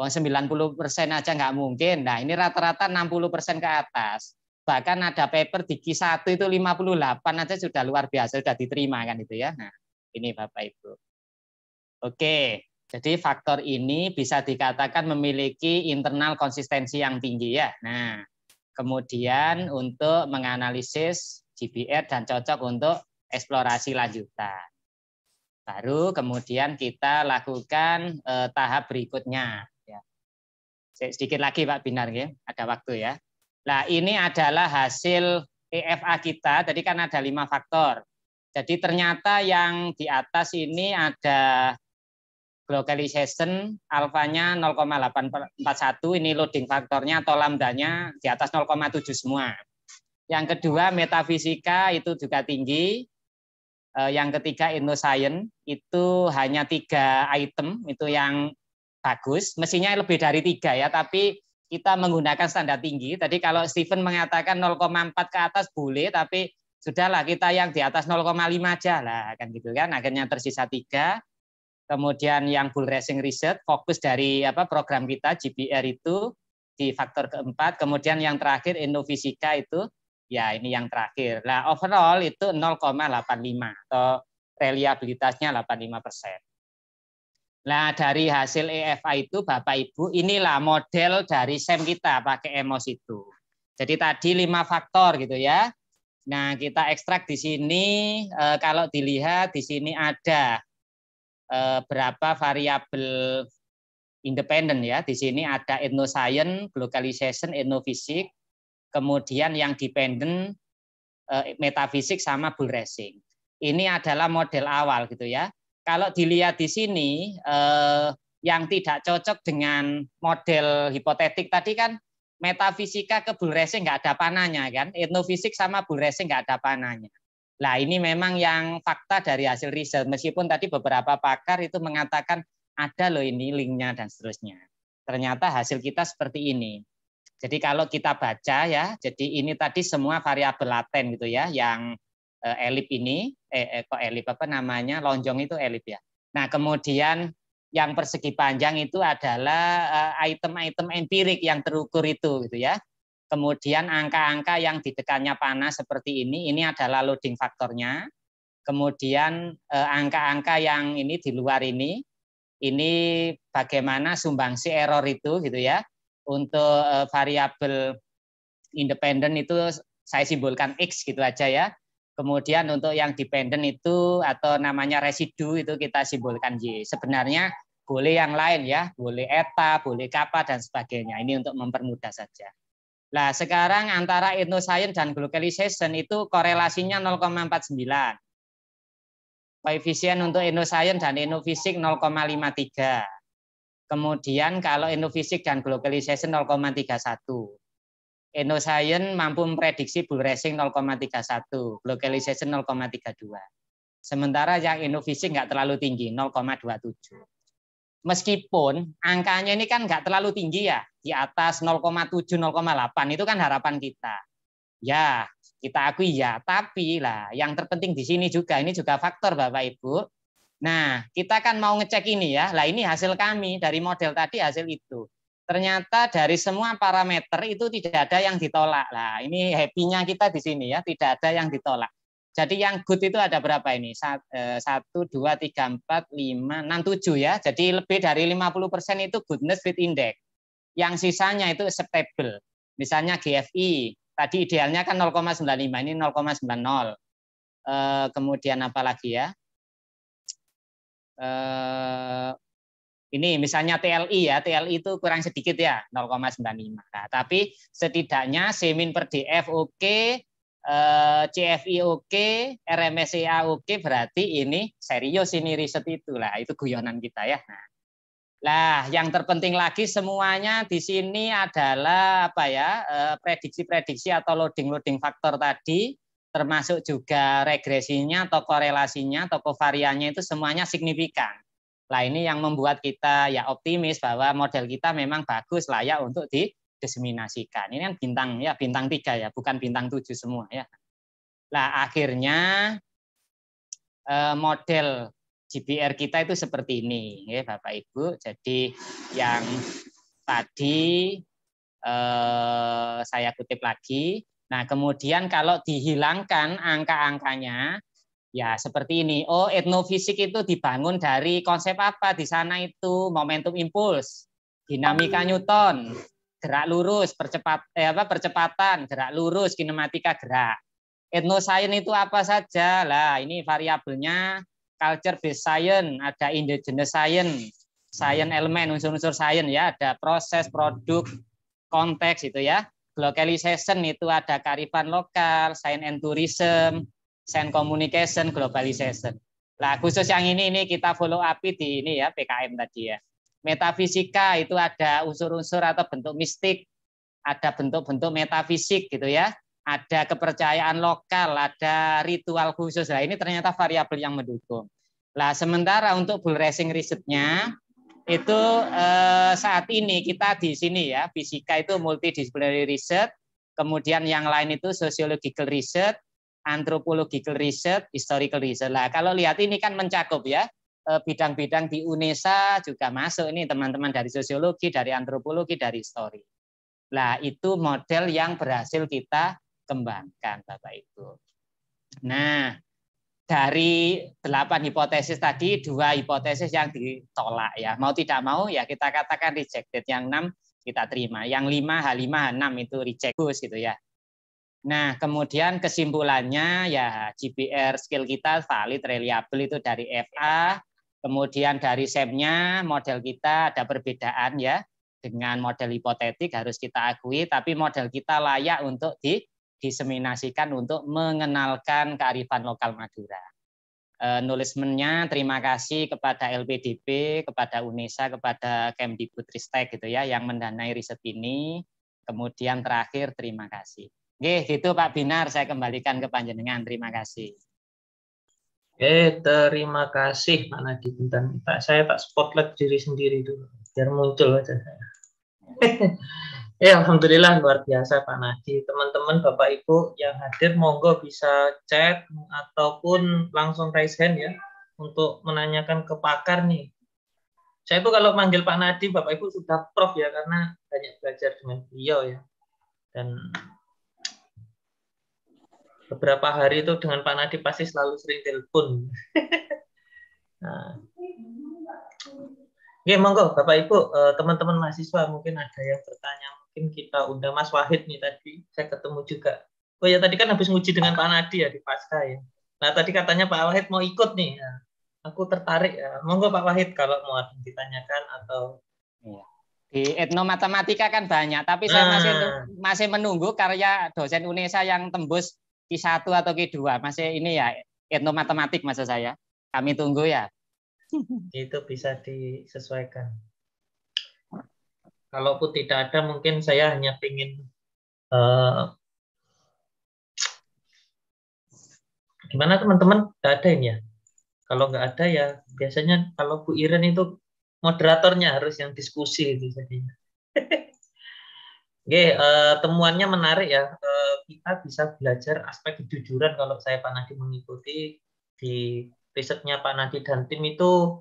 Wong 90% aja nggak mungkin. Nah, ini rata-rata 60% ke atas. Bahkan ada paper di Q1 itu 58 aja sudah luar biasa, sudah diterima kan itu ya. Nah, ini Bapak Ibu. Oke, jadi faktor ini bisa dikatakan memiliki internal konsistensi yang tinggi ya. Nah, kemudian untuk menganalisis GBR dan cocok untuk eksplorasi lanjutan. Baru kemudian kita lakukan eh, tahap berikutnya. Ya. Sedikit lagi Pak Binar, ya. ada waktu ya. Nah ini adalah hasil EFA kita, tadi kan ada lima faktor. Jadi ternyata yang di atas ini ada Glocalization alfanya 0,841 ini loading faktornya atau lambdanya di atas 0,7 semua. Yang kedua metafisika itu juga tinggi. Eh, yang ketiga Indoscience itu hanya tiga item itu yang bagus. Mesinnya lebih dari tiga ya, tapi kita menggunakan standar tinggi. Tadi kalau Steven mengatakan 0,4 ke atas boleh, tapi sudahlah kita yang di atas 0,5 aja lah kan gitu kan. Akhirnya tersisa tiga Kemudian yang bull racing research fokus dari apa program kita GPR itu di faktor keempat. Kemudian yang terakhir Indofisika itu ya ini yang terakhir. Nah overall itu 0,85 atau reliabilitasnya 85 persen. Nah dari hasil EFA itu Bapak Ibu inilah model dari SEM kita pakai EMOS itu. Jadi tadi lima faktor gitu ya. Nah, kita ekstrak di sini. Eh, kalau dilihat di sini ada Eh, berapa variabel independen ya. Di sini ada ethnoscience, localization, ethnofisik, kemudian yang dependen eh, metafisik sama bull racing. Ini adalah model awal gitu ya. Kalau dilihat di sini eh, yang tidak cocok dengan model hipotetik tadi kan metafisika ke bull racing nggak ada panahnya kan, endovisik sama bull racing nggak ada panahnya. Nah, ini memang yang fakta dari hasil riset, meskipun tadi beberapa pakar itu mengatakan ada loh ini linknya dan seterusnya. Ternyata hasil kita seperti ini. Jadi kalau kita baca ya, jadi ini tadi semua variabel laten gitu ya, yang eh, elip ini, eh, eh kok elip apa namanya, lonjong itu elip ya. Nah kemudian yang persegi panjang itu adalah eh, item-item empirik yang terukur itu gitu ya. Kemudian angka-angka yang di dekatnya panas seperti ini, ini adalah loading faktornya. Kemudian eh, angka-angka yang ini di luar ini, ini bagaimana sumbangsi error itu gitu ya. Untuk eh, variabel independen itu saya simbolkan X gitu aja ya. Kemudian untuk yang dependen itu atau namanya residu itu kita simbolkan Y. Sebenarnya boleh yang lain ya, boleh eta, boleh kappa dan sebagainya. Ini untuk mempermudah saja. Nah, sekarang antara ethnoscience dan globalization itu korelasinya 0,49. Koefisien untuk ethnoscience dan ethnofisik 0,53. Kemudian kalau ethnofisik dan globalization 0,31. Endosain mampu memprediksi bull racing 0,31, globalization 0,32. Sementara yang ethnofisik nggak terlalu tinggi, 0,27 meskipun angkanya ini kan nggak terlalu tinggi ya, di atas 0,7, 0,8 itu kan harapan kita. Ya, kita akui ya, tapi lah yang terpenting di sini juga, ini juga faktor Bapak Ibu. Nah, kita kan mau ngecek ini ya, lah ini hasil kami dari model tadi hasil itu. Ternyata dari semua parameter itu tidak ada yang ditolak. Lah, ini happy-nya kita di sini ya, tidak ada yang ditolak. Jadi yang good itu ada berapa ini? Eh, satu, dua, tiga, empat, lima, enam, tujuh ya. Jadi lebih dari 50% itu goodness fit index. Yang sisanya itu acceptable. Misalnya GFI, tadi idealnya kan 0,95, ini 0,90. Eh, kemudian apa lagi ya? Eh, ini misalnya TLI ya, TLI itu kurang sedikit ya, 0,95. Nah, tapi setidaknya semin per DF oke, okay, CFI oke, okay, oke, berarti ini serius ini riset itu lah. Itu guyonan kita ya. Nah, lah yang terpenting lagi semuanya di sini adalah apa ya eh, prediksi-prediksi atau loading-loading faktor tadi, termasuk juga regresinya atau korelasinya atau variannya itu semuanya signifikan. Lah ini yang membuat kita ya optimis bahwa model kita memang bagus layak untuk di diseminasikan. Ini kan bintang ya, bintang tiga ya, bukan bintang tujuh semua ya. lah akhirnya eh, model GPR kita itu seperti ini, ya Bapak Ibu. Jadi yang tadi eh, saya kutip lagi. Nah, kemudian kalau dihilangkan angka-angkanya, ya seperti ini. Oh, etnofisik itu dibangun dari konsep apa di sana itu? Momentum impuls, dinamika Newton, gerak lurus, percepat eh apa percepatan, gerak lurus, kinematika gerak. Etnosain itu apa saja? Lah, ini variabelnya culture based science, ada indigenous science, science hmm. elemen, unsur-unsur science ya, ada proses, produk, konteks itu ya. Globalization itu ada karifan lokal, science and tourism, science communication, globalization. lah khusus yang ini ini kita follow up di ini ya PKM tadi ya metafisika itu ada unsur-unsur atau bentuk mistik, ada bentuk-bentuk metafisik gitu ya, ada kepercayaan lokal, ada ritual khusus. Nah, ini ternyata variabel yang mendukung. Nah, sementara untuk bull racing risetnya itu eh, saat ini kita di sini ya, fisika itu multidisciplinary riset, kemudian yang lain itu sociological riset, anthropological riset, historical riset. Lah kalau lihat ini kan mencakup ya Eh, bidang-bidang di UNESA juga masuk ini teman-teman dari sosiologi, dari antropologi, dari story. Nah, itu model yang berhasil kita kembangkan Bapak Ibu. Nah, dari delapan hipotesis tadi dua hipotesis yang ditolak ya. Mau tidak mau ya kita katakan rejected. Yang enam kita terima. Yang lima H5 H6 itu reject gitu ya. Nah, kemudian kesimpulannya ya GPR skill kita valid reliable itu dari FA, Kemudian dari SEM-nya model kita ada perbedaan ya dengan model hipotetik harus kita akui, tapi model kita layak untuk diseminasikan untuk mengenalkan kearifan lokal Madura. E, nulismennya terima kasih kepada LPDP, kepada UNESA, kepada Kemdikbudristek gitu ya yang mendanai riset ini. Kemudian terakhir terima kasih. Oke, gitu Pak Binar, saya kembalikan ke panjenengan. Terima kasih. Oke, terima kasih Pak Nadi. Bentar, Pak saya tak spotlight diri sendiri dulu, biar muncul aja saya. ya, Alhamdulillah luar biasa Pak Nadi. Teman-teman, Bapak Ibu yang hadir, monggo bisa chat ataupun langsung raise hand ya untuk menanyakan ke pakar nih. Saya itu kalau manggil Pak Nadi, Bapak Ibu sudah prof ya, karena banyak belajar dengan beliau ya. Dan beberapa hari itu dengan Pak Nadi pasti selalu sering telepon. nah. Oke, monggo Bapak Ibu, eh, teman-teman mahasiswa mungkin ada yang bertanya, mungkin kita undang Mas Wahid nih tadi, saya ketemu juga. Oh ya tadi kan habis nguji dengan Pak Nadi ya di pasca ya. Nah tadi katanya Pak Wahid mau ikut nih, ya. aku tertarik ya. Monggo Pak Wahid kalau mau ditanyakan atau. Iya. Di etnomatematika kan banyak, tapi saya nah. masih masih menunggu karya dosen UNESA yang tembus Q1 atau Q2 masih ini ya matematik maksud saya kami tunggu ya itu bisa disesuaikan kalaupun tidak ada mungkin saya hanya ingin uh, eh, gimana teman-teman nggak ada ini ya kalau nggak ada ya biasanya kalau Bu Iren itu moderatornya harus yang diskusi itu jadinya Oke, uh, temuannya menarik ya. Uh, kita bisa belajar aspek kejujuran kalau saya Pak Nadi mengikuti di risetnya Pak Nadi dan tim itu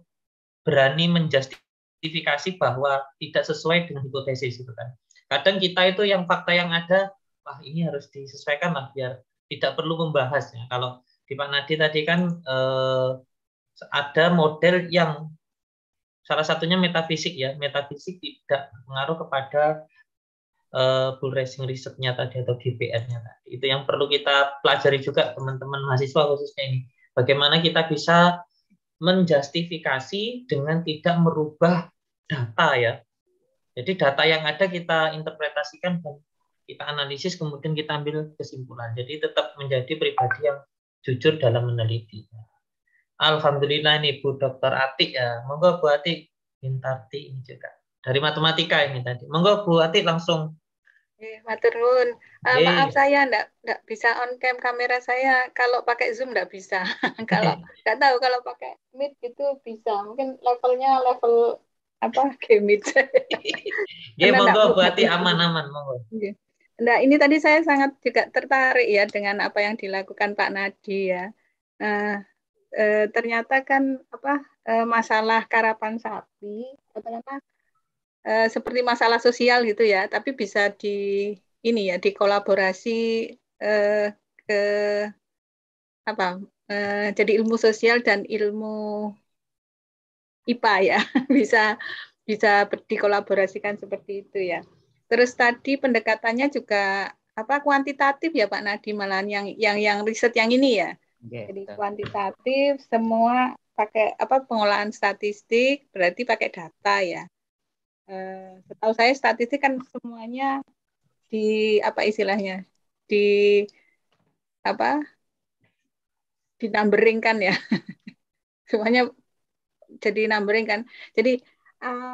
berani menjustifikasi bahwa tidak sesuai dengan hipotesis itu kan. Kadang kita itu yang fakta yang ada, wah ini harus disesuaikan lah biar tidak perlu membahasnya. Kalau di Pak Nadi tadi kan uh, ada model yang salah satunya metafisik ya. Metafisik tidak mengaruh kepada uh, bull racing risetnya tadi atau GPR-nya tadi. Itu yang perlu kita pelajari juga teman-teman mahasiswa khususnya ini. Bagaimana kita bisa menjustifikasi dengan tidak merubah data ya. Jadi data yang ada kita interpretasikan dan kita analisis kemudian kita ambil kesimpulan. Jadi tetap menjadi pribadi yang jujur dalam meneliti. Alhamdulillah ini Bu dokter Atik ya. Monggo Bu Atik Intarti ini juga dari matematika ini tadi. Monggo Bu Atik langsung Eh, Oke, matur Uh, Maaf saya ndak enggak bisa on cam kamera saya. Kalau pakai Zoom ndak bisa. kalau enggak tahu kalau pakai Meet gitu bisa. Mungkin levelnya level apa? Gemit. Ya, Nggih, monggo berarti aman-aman monggo. Nah, ini tadi saya sangat juga tertarik ya dengan apa yang dilakukan Pak Nadi ya. Uh, uh, ternyata kan apa uh, masalah karapan sapi, katakanlah Eh, seperti masalah sosial gitu ya, tapi bisa di ini ya dikolaborasi eh, ke apa? Eh, jadi ilmu sosial dan ilmu IPA ya bisa bisa dikolaborasikan seperti itu ya. Terus tadi pendekatannya juga apa kuantitatif ya Pak Nadi malahan yang yang yang riset yang ini ya. Yeah. Jadi kuantitatif semua pakai apa pengolahan statistik berarti pakai data ya. Eh, setahu saya statistik kan semuanya di apa istilahnya di apa numbering kan ya semuanya jadi numbering kan jadi eh,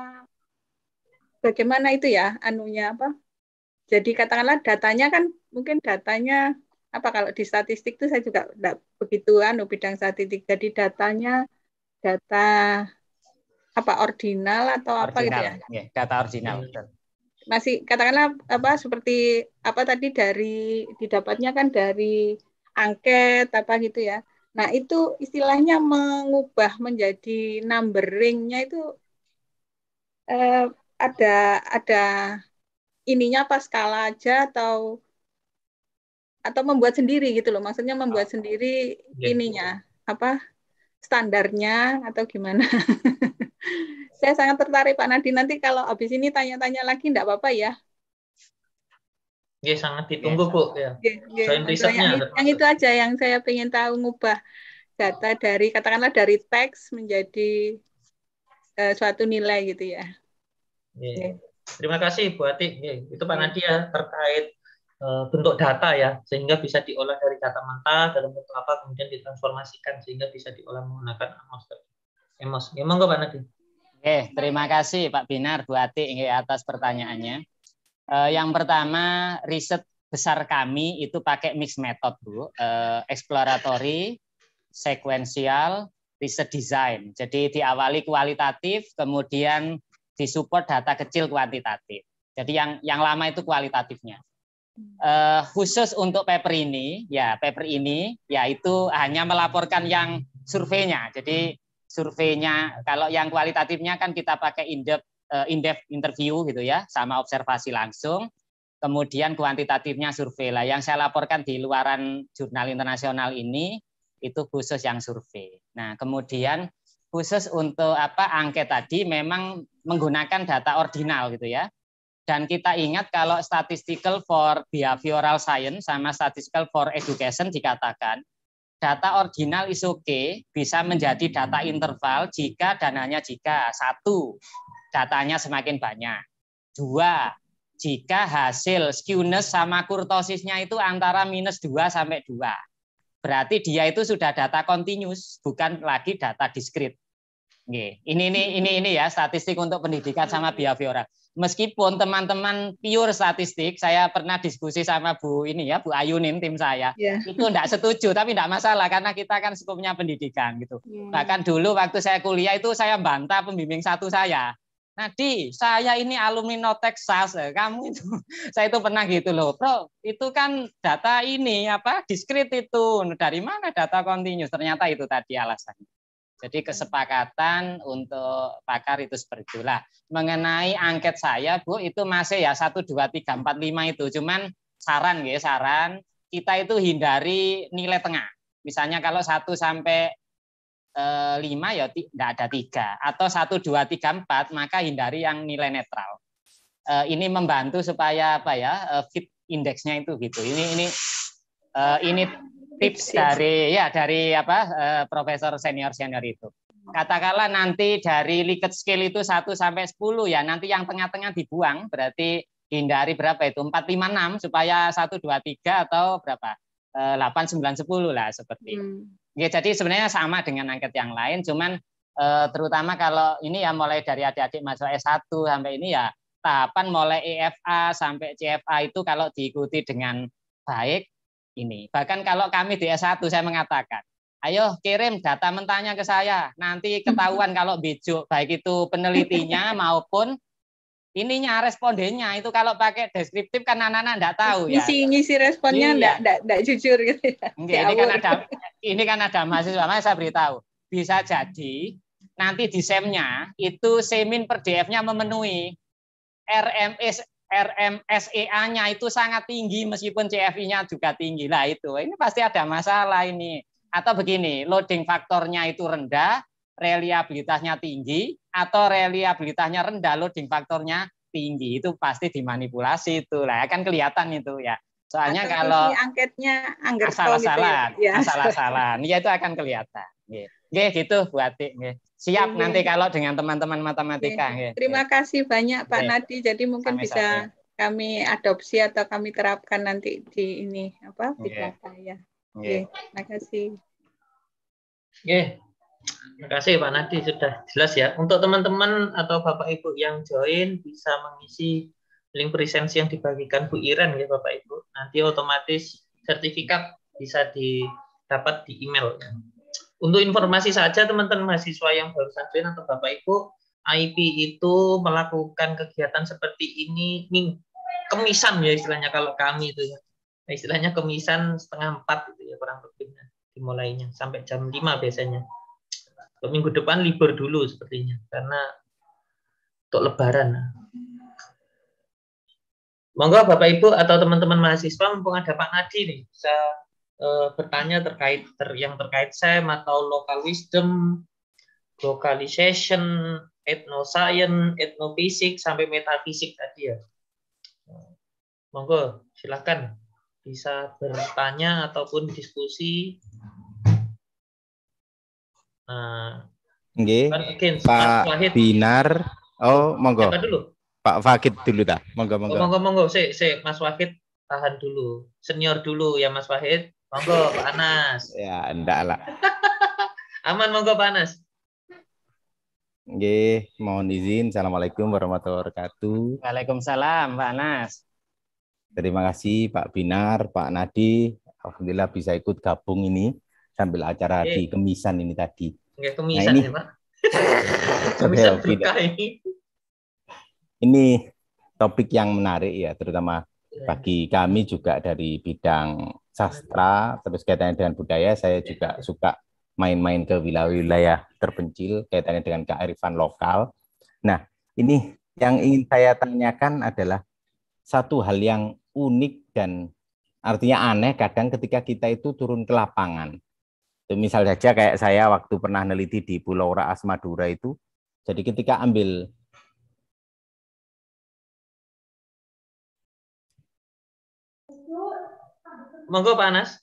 bagaimana itu ya anunya apa jadi katakanlah datanya kan mungkin datanya apa kalau di statistik itu saya juga tidak begitu anu bidang statistik jadi datanya data apa ordinal atau ordinal, apa gitu ya? ya data ordinal. Hmm. Masih katakanlah apa seperti apa tadi dari didapatnya kan dari angket apa gitu ya. Nah itu istilahnya mengubah menjadi numberingnya itu eh, ada ada ininya apa skala aja atau atau membuat sendiri gitu loh maksudnya membuat oh. sendiri yeah. Iya, ininya iya. apa standarnya atau gimana? Saya sangat tertarik Pak Nadi. Nanti kalau habis ini tanya-tanya lagi, enggak apa-apa ya? Iya, sangat ditunggu, iya, Bu. Ya. Yang, yang itu aja yang saya ingin tahu, ngubah data dari, katakanlah dari teks menjadi uh, suatu nilai gitu ya. Yeah. Iya. Terima kasih, Bu Ati. Ya, Itu Pak iya. Nadia ya, terkait eh, bentuk data ya sehingga bisa diolah dari data mentah dalam bentuk apa kemudian ditransformasikan sehingga bisa diolah menggunakan emos emos ya, emang pak Nadi Oke, terima kasih Pak Binar Bu Ati atas pertanyaannya. Eh, yang pertama, riset besar kami itu pakai mix method Bu, eh, exploratory, sequential, riset design. Jadi diawali kualitatif, kemudian disupport data kecil kuantitatif. Jadi yang yang lama itu kualitatifnya. Eh, khusus untuk paper ini, ya paper ini yaitu hanya melaporkan yang surveinya. Jadi surveinya kalau yang kualitatifnya kan kita pakai in-depth eh, in interview gitu ya sama observasi langsung kemudian kuantitatifnya survei lah yang saya laporkan di luaran jurnal internasional ini itu khusus yang survei nah kemudian khusus untuk apa angket tadi memang menggunakan data ordinal gitu ya dan kita ingat kalau statistical for behavioral science sama statistical for education dikatakan data original is okay bisa menjadi data interval jika dananya jika satu datanya semakin banyak dua jika hasil skewness sama kurtosisnya itu antara minus dua sampai dua Berarti dia itu sudah data continuous, bukan lagi data diskrit. Oke, ini ini ini ini ya statistik untuk pendidikan sama behavioral. Meskipun teman-teman pure statistik, saya pernah diskusi sama Bu ini ya Bu Ayunin tim saya, yeah. itu tidak setuju tapi tidak masalah karena kita kan sekupnya pendidikan gitu. Yeah. Bahkan dulu waktu saya kuliah itu saya bantah pembimbing satu saya. Nadi, saya ini alumni No Texas. Eh, kamu itu, saya itu pernah gitu loh, bro. Itu kan data ini apa diskrit itu. Dari mana data continuous? Ternyata itu tadi alasannya. Jadi kesepakatan untuk pakar itu seperti itulah. Mengenai angket saya, Bu, itu masih ya 1, 2, 3, 4, 5 itu. Cuman saran ya, saran kita itu hindari nilai tengah. Misalnya kalau 1 sampai 5 eh, ya tidak ada 3. atau 1, 2, 3, 4, maka hindari yang nilai netral eh, ini membantu supaya apa ya eh, fit indeksnya itu gitu ini ini ini tips iya. dari ya dari apa uh, profesor senior senior itu. Katakanlah nanti dari Likert scale itu 1 sampai sepuluh ya, nanti yang tengah-tengah dibuang berarti hindari berapa itu empat lima enam supaya satu dua tiga atau berapa? Uh, 8 9 10 lah seperti. Hmm. Ya jadi sebenarnya sama dengan angket yang lain cuman uh, terutama kalau ini ya mulai dari adik-adik masuk S1 sampai ini ya tahapan mulai EFA sampai CFA itu kalau diikuti dengan baik ini. Bahkan kalau kami di S1 saya mengatakan, ayo kirim data mentahnya ke saya. Nanti ketahuan kalau biju baik itu penelitinya maupun ininya respondennya itu kalau pakai deskriptif kan anak-anak enggak tahu ya. Isi ngisi responnya enggak iya. jujur gitu ya. Enggak, ini kan ada ini kan ada mahasiswa, makanya saya beritahu. Bisa jadi nanti di SEM-nya itu semin per DF-nya memenuhi RMS eh, RMSEA-nya itu sangat tinggi meskipun CFI-nya juga tinggi lah itu. Ini pasti ada masalah ini. Atau begini, loading faktornya itu rendah, reliabilitasnya tinggi, atau reliabilitasnya rendah, loading faktornya tinggi. Itu pasti dimanipulasi itu lah. Kan kelihatan itu ya. Soalnya atau kalau angketnya anggar salah-salah, gitu ya. salah-salah, ya. ya itu akan kelihatan. Gitu. Oke, gitu Bu Atik Oke. Siap iya, nanti iya. kalau dengan teman-teman matematika Oke. Terima kasih banyak Pak Nadi. Jadi mungkin bisa kami adopsi atau kami terapkan nanti di ini apa di data ya. Oke. Terima kasih. Oke. Terima kasih Pak Nadi sudah jelas ya. Untuk teman-teman atau Bapak Ibu yang join bisa mengisi link presensi yang dibagikan Bu Iren ya Bapak Ibu. Nanti otomatis sertifikat bisa didapat di email. Untuk informasi saja teman-teman mahasiswa yang baru join atau Bapak Ibu, IP itu melakukan kegiatan seperti ini ming kemisan ya istilahnya kalau kami itu ya. Nah, istilahnya kemisan setengah empat gitu ya kurang lebih nah, dimulainya sampai jam lima biasanya. Untuk minggu depan libur dulu sepertinya karena untuk lebaran. Nah. Monggo Bapak Ibu atau teman-teman mahasiswa mumpung ada Pak Nadi nih bisa Eh, bertanya terkait ter, yang terkait saya atau local wisdom, localization, ethnoscience, ethnophysics sampai metafisik tadi ya. Monggo, silakan bisa bertanya ataupun diskusi. Nah, kan Pak Wahid. Binar. Oh, monggo. Siapa dulu? Pak Fakit dulu dah. Monggo monggo. Oh, monggo monggo, Si, si, Mas Wahid tahan dulu. Senior dulu ya Mas Wahid. Monggo Pak Anas. Ya, enggak lah. Aman monggo Pak Anas. Nggih, mohon izin. Assalamualaikum warahmatullahi wabarakatuh. Waalaikumsalam Pak Anas. Terima kasih Pak Binar, Pak Nadi. Alhamdulillah bisa ikut gabung ini sambil acara Oke. di Kemisan ini tadi. Oke, nah, Kemisan nah, ini, ya, Pak. kemisan ini. Ini topik yang menarik ya, terutama iya. bagi kami juga dari bidang sastra terus kaitannya dengan budaya saya juga iya. suka main-main ke wilayah-wilayah terpencil kaitannya dengan kearifan lokal. Nah, ini yang ingin saya tanyakan adalah satu hal yang unik dan artinya aneh kadang ketika kita itu turun ke lapangan. Misal saja kayak saya waktu pernah neliti di Pulau Raas Madura itu, jadi ketika ambil Monggo Pak Anas.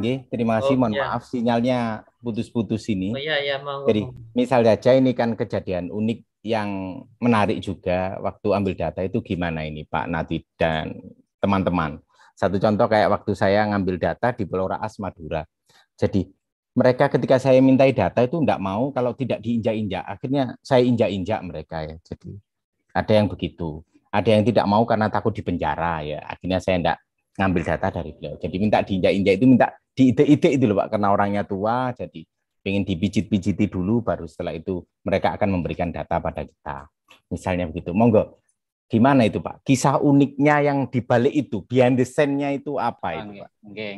Oke, terima kasih. Oh, Mohon ya. maaf sinyalnya putus-putus ini. Oh, iya, iya, monggo. Jadi misalnya aja ini kan kejadian unik yang menarik juga waktu ambil data itu gimana ini Pak Nati dan teman-teman. Satu contoh kayak waktu saya ngambil data di Pulau Raas Madura. Jadi mereka ketika saya mintai data itu enggak mau kalau tidak diinjak-injak. Akhirnya saya injak-injak mereka ya. Jadi ada yang begitu, ada yang tidak mau karena takut di penjara ya. Akhirnya saya enggak ngambil data dari beliau. Jadi minta diinjak-injak itu minta diide-ide itu loh Pak, karena orangnya tua, jadi pengen dipijit-pijiti dulu, baru setelah itu mereka akan memberikan data pada kita. Misalnya begitu. Monggo, gimana itu Pak? Kisah uniknya yang dibalik itu, behind the scene-nya itu apa oh, itu Pak? Oke,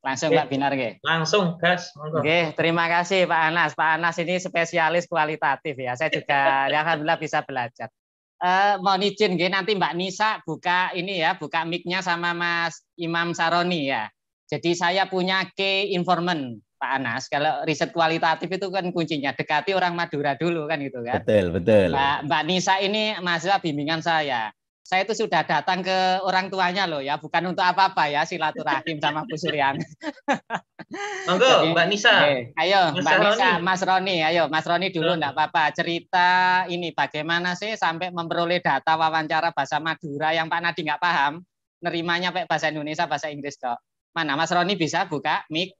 Langsung Pak Binar, oke. Langsung, gas. Oke, terima kasih Pak Anas. Pak Anas ini spesialis kualitatif ya. Saya juga, alhamdulillah bisa belajar uh, eh, mohon izin gini, nanti Mbak Nisa buka ini ya, buka mic sama Mas Imam Saroni ya. Jadi saya punya key informant Pak Anas, kalau riset kualitatif itu kan kuncinya dekati orang Madura dulu kan gitu kan. Betul, betul. Mbak, Mbak Nisa ini mahasiswa bimbingan saya saya itu sudah datang ke orang tuanya loh ya, bukan untuk apa-apa ya silaturahim sama Bu Suryan. Monggo Mbak Nisa. Eh, ayo Mas Mbak Roni. Nisa, Mas Roni, ayo Mas Roni dulu enggak apa-apa. Cerita ini bagaimana sih sampai memperoleh data wawancara bahasa Madura yang Pak Nadi nggak paham, nerimanya pakai bahasa Indonesia, bahasa Inggris dok. Mana Mas Roni bisa buka mic?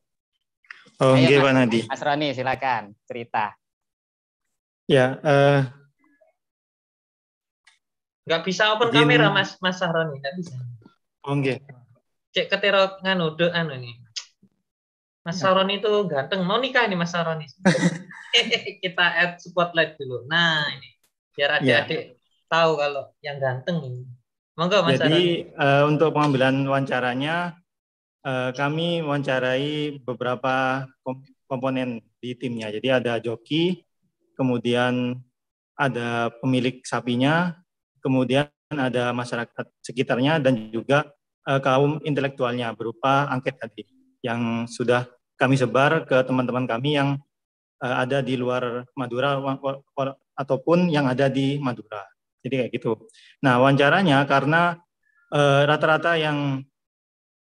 Oh, ayo, Pak Nadi. Mas Roni silakan cerita. Ya, uh, Nggak bisa open Gini. kamera Mas Mas Sahroni, nggak bisa. Oh nggih. Cek ketero nganu de anu nih. Mas ya. Sahroni itu ganteng, mau nikah nih Mas Sahroni. Kita add spotlight dulu. Nah, ini biar ya. adik-adik ya. tahu kalau yang ganteng ini. Monggo Mas Jadi uh, untuk pengambilan wawancaranya uh, kami wawancarai beberapa komponen di timnya. Jadi ada joki, kemudian ada pemilik sapinya, kemudian ada masyarakat sekitarnya dan juga uh, kaum intelektualnya berupa angket tadi yang sudah kami sebar ke teman-teman kami yang uh, ada di luar Madura ataupun yang ada di Madura. Jadi kayak gitu. Nah, wawancaranya karena eh, rata-rata uh, yang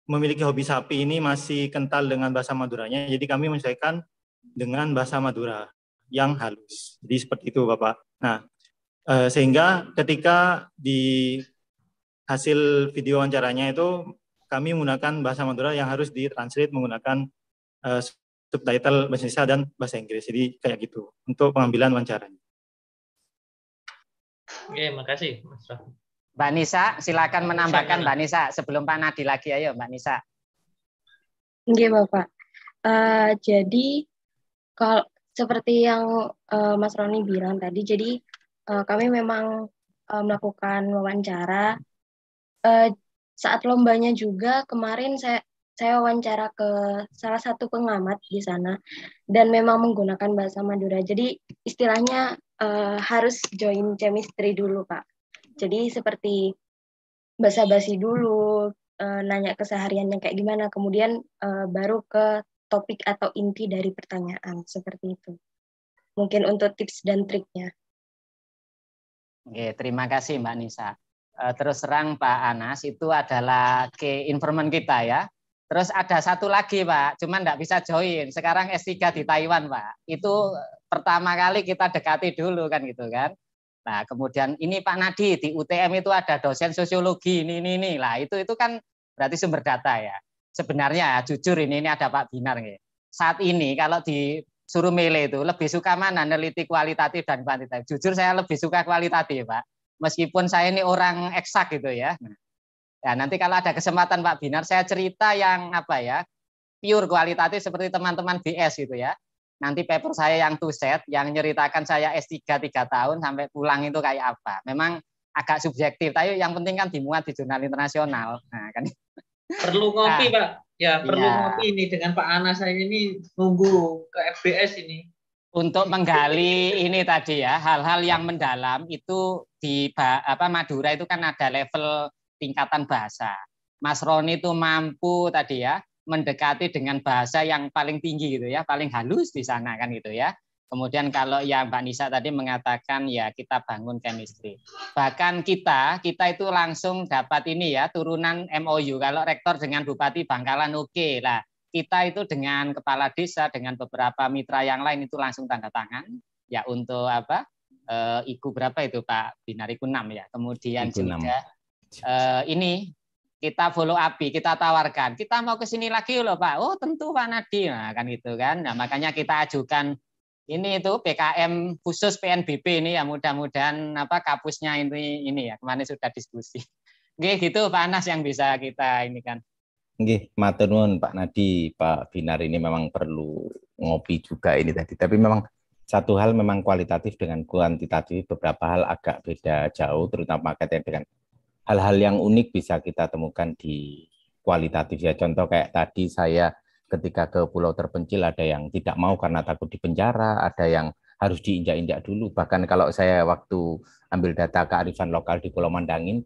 memiliki hobi sapi ini masih kental dengan bahasa Maduranya, jadi kami menyesuaikan dengan bahasa Madura yang halus. Jadi seperti itu, Bapak. Nah, Eh, sehingga ketika di hasil video wawancaranya itu kami menggunakan bahasa Madura yang harus ditranslate menggunakan uh, subtitle bahasa Indonesia dan bahasa Inggris. Jadi kayak gitu untuk pengambilan wawancaranya. Oke, makasih Mas Mbak Nisa, silakan menambahkan Mbak Nisa sebelum Pak Nadi lagi ayo Mbak Nisa. Oke Bapak. Uh, jadi kalau seperti yang uh, Mas Roni bilang tadi, jadi uh, kami memang uh, melakukan wawancara. Uh, saat lombanya juga kemarin saya saya wawancara ke salah satu pengamat di sana dan memang menggunakan bahasa Madura. Jadi istilahnya uh, harus join chemistry dulu, Pak. Jadi seperti basa-basi dulu, nanya kesehariannya kayak gimana, kemudian uh, baru ke topik atau inti dari pertanyaan seperti itu. Mungkin untuk tips dan triknya. Oke, terima kasih Mbak Nisa. Eh, terus terang Pak Anas itu adalah ke informan kita ya. Terus ada satu lagi Pak, cuman nggak bisa join. Sekarang S3 di Taiwan Pak. Itu pertama kali kita dekati dulu kan gitu kan. Nah kemudian ini Pak Nadi di UTM itu ada dosen sosiologi ini ini ini lah itu itu kan berarti sumber data ya. Sebenarnya jujur ini ini ada Pak Binar nih. Saat ini kalau di suruh milih itu lebih suka mana neliti kualitatif dan kuantitatif jujur saya lebih suka kualitatif pak meskipun saya ini orang eksak gitu ya hmm. ya nanti kalau ada kesempatan pak binar saya cerita yang apa ya pure kualitatif seperti teman-teman BS gitu ya nanti paper saya yang two set yang nyeritakan saya S3 tiga tahun sampai pulang itu kayak apa memang agak subjektif tapi yang penting kan dimuat di jurnal internasional nah kan perlu ngopi nah, pak Ya, perlu ya. ini dengan Pak Anas saya ini nunggu ke FBS ini. Untuk menggali ini tadi ya, hal-hal yang mendalam itu di apa Madura itu kan ada level tingkatan bahasa. Mas Roni itu mampu tadi ya mendekati dengan bahasa yang paling tinggi gitu ya, paling halus di sana kan gitu ya. Kemudian kalau ya Mbak Nisa tadi mengatakan ya kita bangun chemistry. Bahkan kita, kita itu langsung dapat ini ya turunan MOU. Kalau rektor dengan Bupati Bangkalan oke okay lah. Kita itu dengan kepala desa, dengan beberapa mitra yang lain itu langsung tanda tangan. Ya untuk apa? E, IKU berapa itu Pak Binariku enam ya. Kemudian IKU juga e, eh, ini kita follow up, kita tawarkan. Kita mau ke sini lagi loh Pak. Oh tentu Pak Nadi. Nah kan gitu kan. Nah makanya kita ajukan ini itu PKM khusus PNBP ini ya mudah-mudahan apa kapusnya ini ini ya kemarin sudah diskusi. Oke gitu Pak Anas yang bisa kita ini kan. Nggih, matur nuwun Pak Nadi, Pak Binar ini memang perlu ngopi juga ini tadi. Tapi memang satu hal memang kualitatif dengan kuantitatif beberapa hal agak beda jauh terutama kaitan dengan hal-hal yang unik bisa kita temukan di kualitatif ya. Contoh kayak tadi saya ketika ke pulau terpencil ada yang tidak mau karena takut dipenjara, ada yang harus diinjak-injak dulu. Bahkan kalau saya waktu ambil data kearifan lokal di Pulau Mandangin,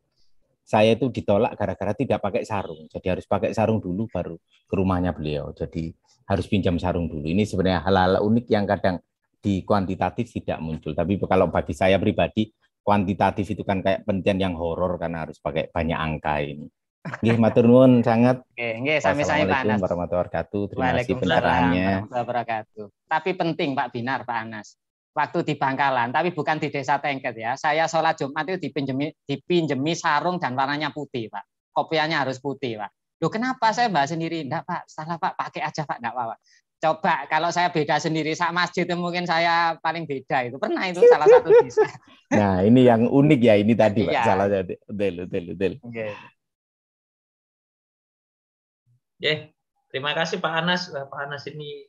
saya itu ditolak gara-gara tidak pakai sarung. Jadi harus pakai sarung dulu baru ke rumahnya beliau. Jadi harus pinjam sarung dulu. Ini sebenarnya hal-hal unik yang kadang di kuantitatif tidak muncul. Tapi kalau bagi saya pribadi, kuantitatif itu kan kayak penting yang horor karena harus pakai banyak angka ini. Nggih matur nuwun sangat. Nggih, nggih sami-sami Pak Anas. warahmatullahi wabarakatuh. Terima kasih pencerahannya. wabarakatuh. Tapi penting Pak Binar, Pak Anas. Waktu di Bangkalan, tapi bukan di Desa Tengket ya. Saya sholat Jumat itu dipinjemi, dipinjemi sarung dan warnanya putih, Pak. Kopiannya harus putih, Pak. Loh kenapa saya bahas sendiri? Enggak, Pak. Salah, Pak. Pakai aja, Pak. Enggak apa-apa. Coba kalau saya beda sendiri sama masjid itu mungkin saya paling beda itu. Pernah itu salah satu desa. Nah, ini yang unik ya ini tadi, Pak. Iya. Salah satu. Del, del, del. Okay. Ya, terima kasih Pak Anas. Pak Anas ini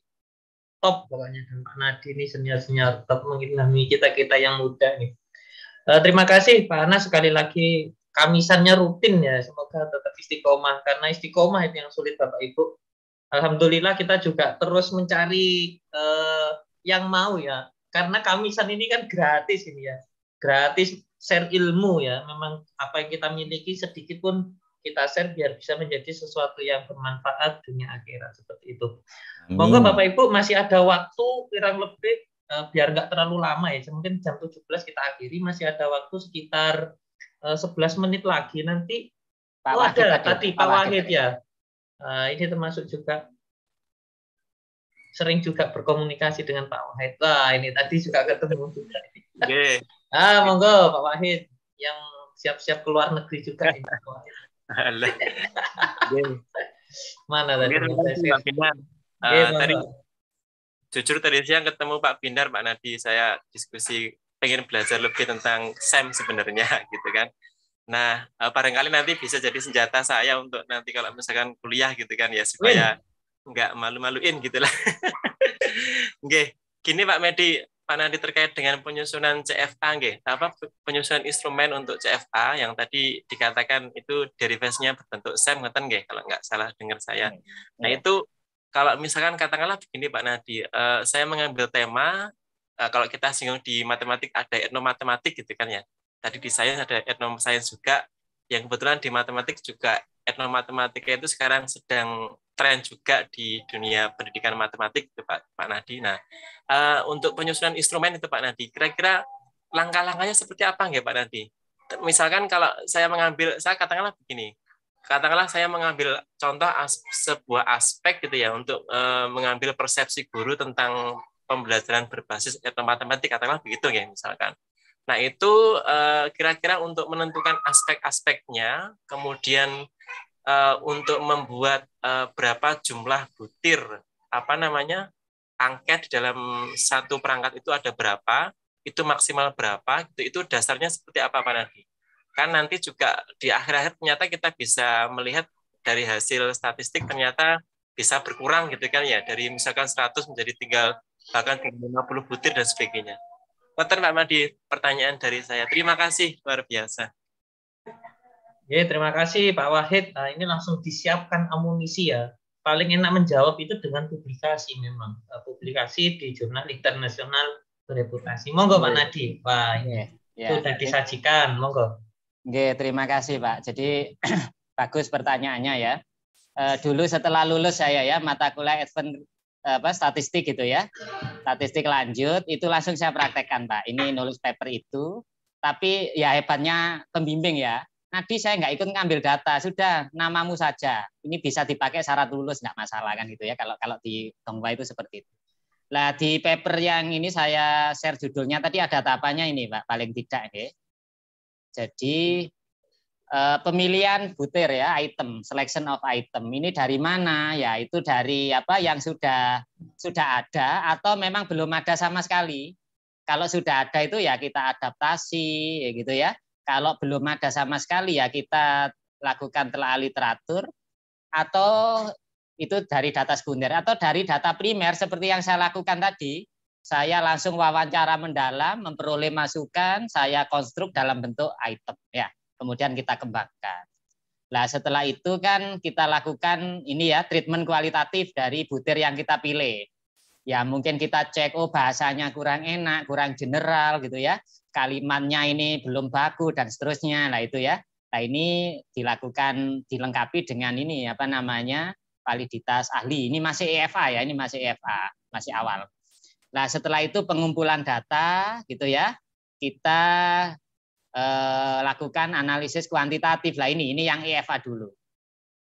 top pokoknya dan Pak Nadi ini senior-senior top mengilhami kita-kita yang muda nih. Eh, terima kasih Pak Anas sekali lagi kamisannya rutin ya. Semoga tetap istiqomah karena istiqomah itu yang sulit Bapak Ibu. Alhamdulillah kita juga terus mencari uh, yang mau ya. Karena kamisan ini kan gratis ini ya. Gratis share ilmu ya. Memang apa yang kita miliki sedikit pun kita share biar bisa menjadi sesuatu yang bermanfaat dunia akhirat seperti itu. Amin. Monggo Bapak Ibu masih ada waktu kurang lebih uh, biar nggak terlalu lama ya. Mungkin jam 17 kita akhiri masih ada waktu sekitar uh, eh, 11 menit lagi nanti Pak oh, ada tadi Pak, Pak Wahid ya. Uh, ini termasuk juga sering juga berkomunikasi dengan Pak Wahid. Wah, ini tadi juga ketemu juga. Okay. ah, monggo Pak Wahid yang siap-siap keluar negeri juga. Mana tadi? Pak Binar. Uh, eh, tadi jujur tadi siang ketemu Pak Binar, Pak Nadi, saya diskusi pengen belajar lebih tentang SEM sebenarnya gitu kan. Nah, uh, barangkali nanti bisa jadi senjata saya untuk nanti kalau misalkan kuliah gitu kan ya supaya nggak malu-maluin gitu lah. Oke, gini Pak Medi, Pak Nadi terkait dengan penyusunan CFA nggih, apa penyusunan instrumen untuk CFA yang tadi dikatakan itu derivasinya berbentuk SEM ngeten nggih kalau nggak salah dengar saya. Hmm, hmm. Nah, itu kalau misalkan katakanlah begini Pak Nadi, uh, saya mengambil tema uh, kalau kita singgung di matematik ada etnomatematik gitu kan ya. Tadi di sains ada sains juga, yang kebetulan di matematik juga etnomatematika itu sekarang sedang tren juga di dunia pendidikan matematik itu Pak, Pak Nadi. Nah, uh, untuk penyusunan instrumen itu Pak Nadi, kira-kira langkah-langkahnya seperti apa nggak Pak Nadi? Misalkan kalau saya mengambil, saya katakanlah begini, katakanlah saya mengambil contoh as, sebuah aspek gitu ya untuk uh, mengambil persepsi guru tentang pembelajaran berbasis eh, matematik katakanlah begitu ya misalkan. Nah itu kira-kira uh, untuk menentukan aspek-aspeknya, kemudian Eh, untuk membuat eh, berapa jumlah butir apa namanya angket dalam satu perangkat itu ada berapa, itu maksimal berapa, itu, itu dasarnya seperti apa Pak Nadi? Kan nanti juga di akhir-akhir ternyata kita bisa melihat dari hasil statistik ternyata bisa berkurang gitu kan ya dari misalkan 100 menjadi tinggal bahkan 50 butir dan sebagainya. Pak Madi pertanyaan dari saya. Terima kasih luar biasa. Ya, terima kasih Pak Wahid. Nah, ini langsung disiapkan amunisi ya. Paling enak menjawab itu dengan publikasi memang. Eh, publikasi di jurnal internasional bereputasi. Monggo Pak iya. Nadi. Wah, ya. Ya. sudah disajikan. Monggo. Oke, terima kasih Pak. Jadi bagus pertanyaannya ya. E, dulu setelah lulus saya ya mata kuliah Advent apa statistik gitu ya. Statistik lanjut itu langsung saya praktekkan Pak. Ini nulis paper itu. Tapi ya hebatnya pembimbing ya. Nadi saya nggak ikut ngambil data, sudah namamu saja. Ini bisa dipakai syarat lulus nggak masalah kan gitu ya kalau kalau di Tongwa itu seperti itu. Lah di paper yang ini saya share judulnya tadi ada tapanya ini Pak paling tidak ya. Jadi eh, pemilihan butir ya item selection of item ini dari mana ya itu dari apa yang sudah sudah ada atau memang belum ada sama sekali kalau sudah ada itu ya kita adaptasi ya gitu ya kalau belum ada sama sekali ya kita lakukan telah literatur atau itu dari data sekunder atau dari data primer seperti yang saya lakukan tadi. Saya langsung wawancara mendalam, memperoleh masukan, saya konstruk dalam bentuk item ya. Kemudian kita kembangkan. lah setelah itu kan kita lakukan ini ya treatment kualitatif dari butir yang kita pilih. Ya, mungkin kita cek oh bahasanya kurang enak, kurang general gitu ya kalimatnya ini belum baku dan seterusnya lah itu ya. Nah ini dilakukan dilengkapi dengan ini apa namanya validitas ahli. Ini masih EFA ya, ini masih EFA, masih awal. Nah setelah itu pengumpulan data gitu ya, kita eh, lakukan analisis kuantitatif lah ini, ini yang EFA dulu.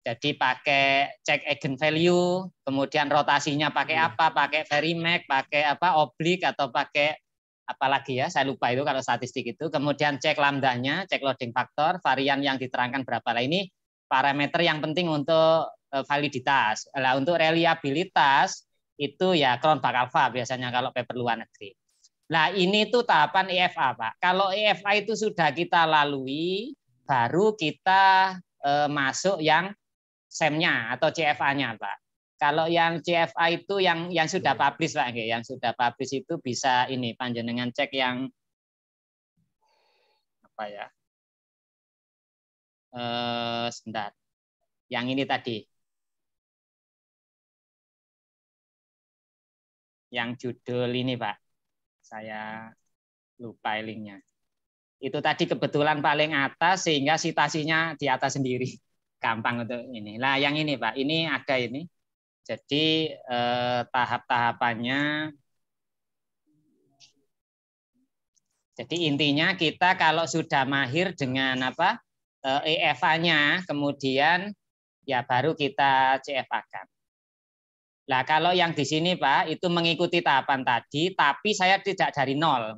Jadi pakai check eigen value, kemudian rotasinya pakai iya. apa, pakai Verimax, pakai apa oblik atau pakai apalagi ya saya lupa itu kalau statistik itu kemudian cek lambdanya cek loading faktor varian yang diterangkan berapa lah ini parameter yang penting untuk eh, validitas lah untuk reliabilitas itu ya Kronbach Alpha biasanya kalau paper luar negeri nah ini tuh tahapan EFA pak kalau EFA itu sudah kita lalui baru kita eh, masuk yang semnya atau CFA-nya pak kalau yang CFA itu yang yang sudah hmm. publish Pak yang sudah publish itu bisa ini panjenengan cek yang apa ya? Eh sebentar. Yang ini tadi. Yang judul ini Pak. Saya lupa linknya. Itu tadi kebetulan paling atas sehingga sitasinya di atas sendiri. Gampang untuk ini. Nah, yang ini Pak, ini ada ini jadi eh, tahap-tahapannya Jadi intinya kita kalau sudah mahir dengan apa EFA-nya, eh, e kemudian ya baru kita CFA-kan. Nah kalau yang di sini Pak itu mengikuti tahapan tadi, tapi saya tidak dari nol.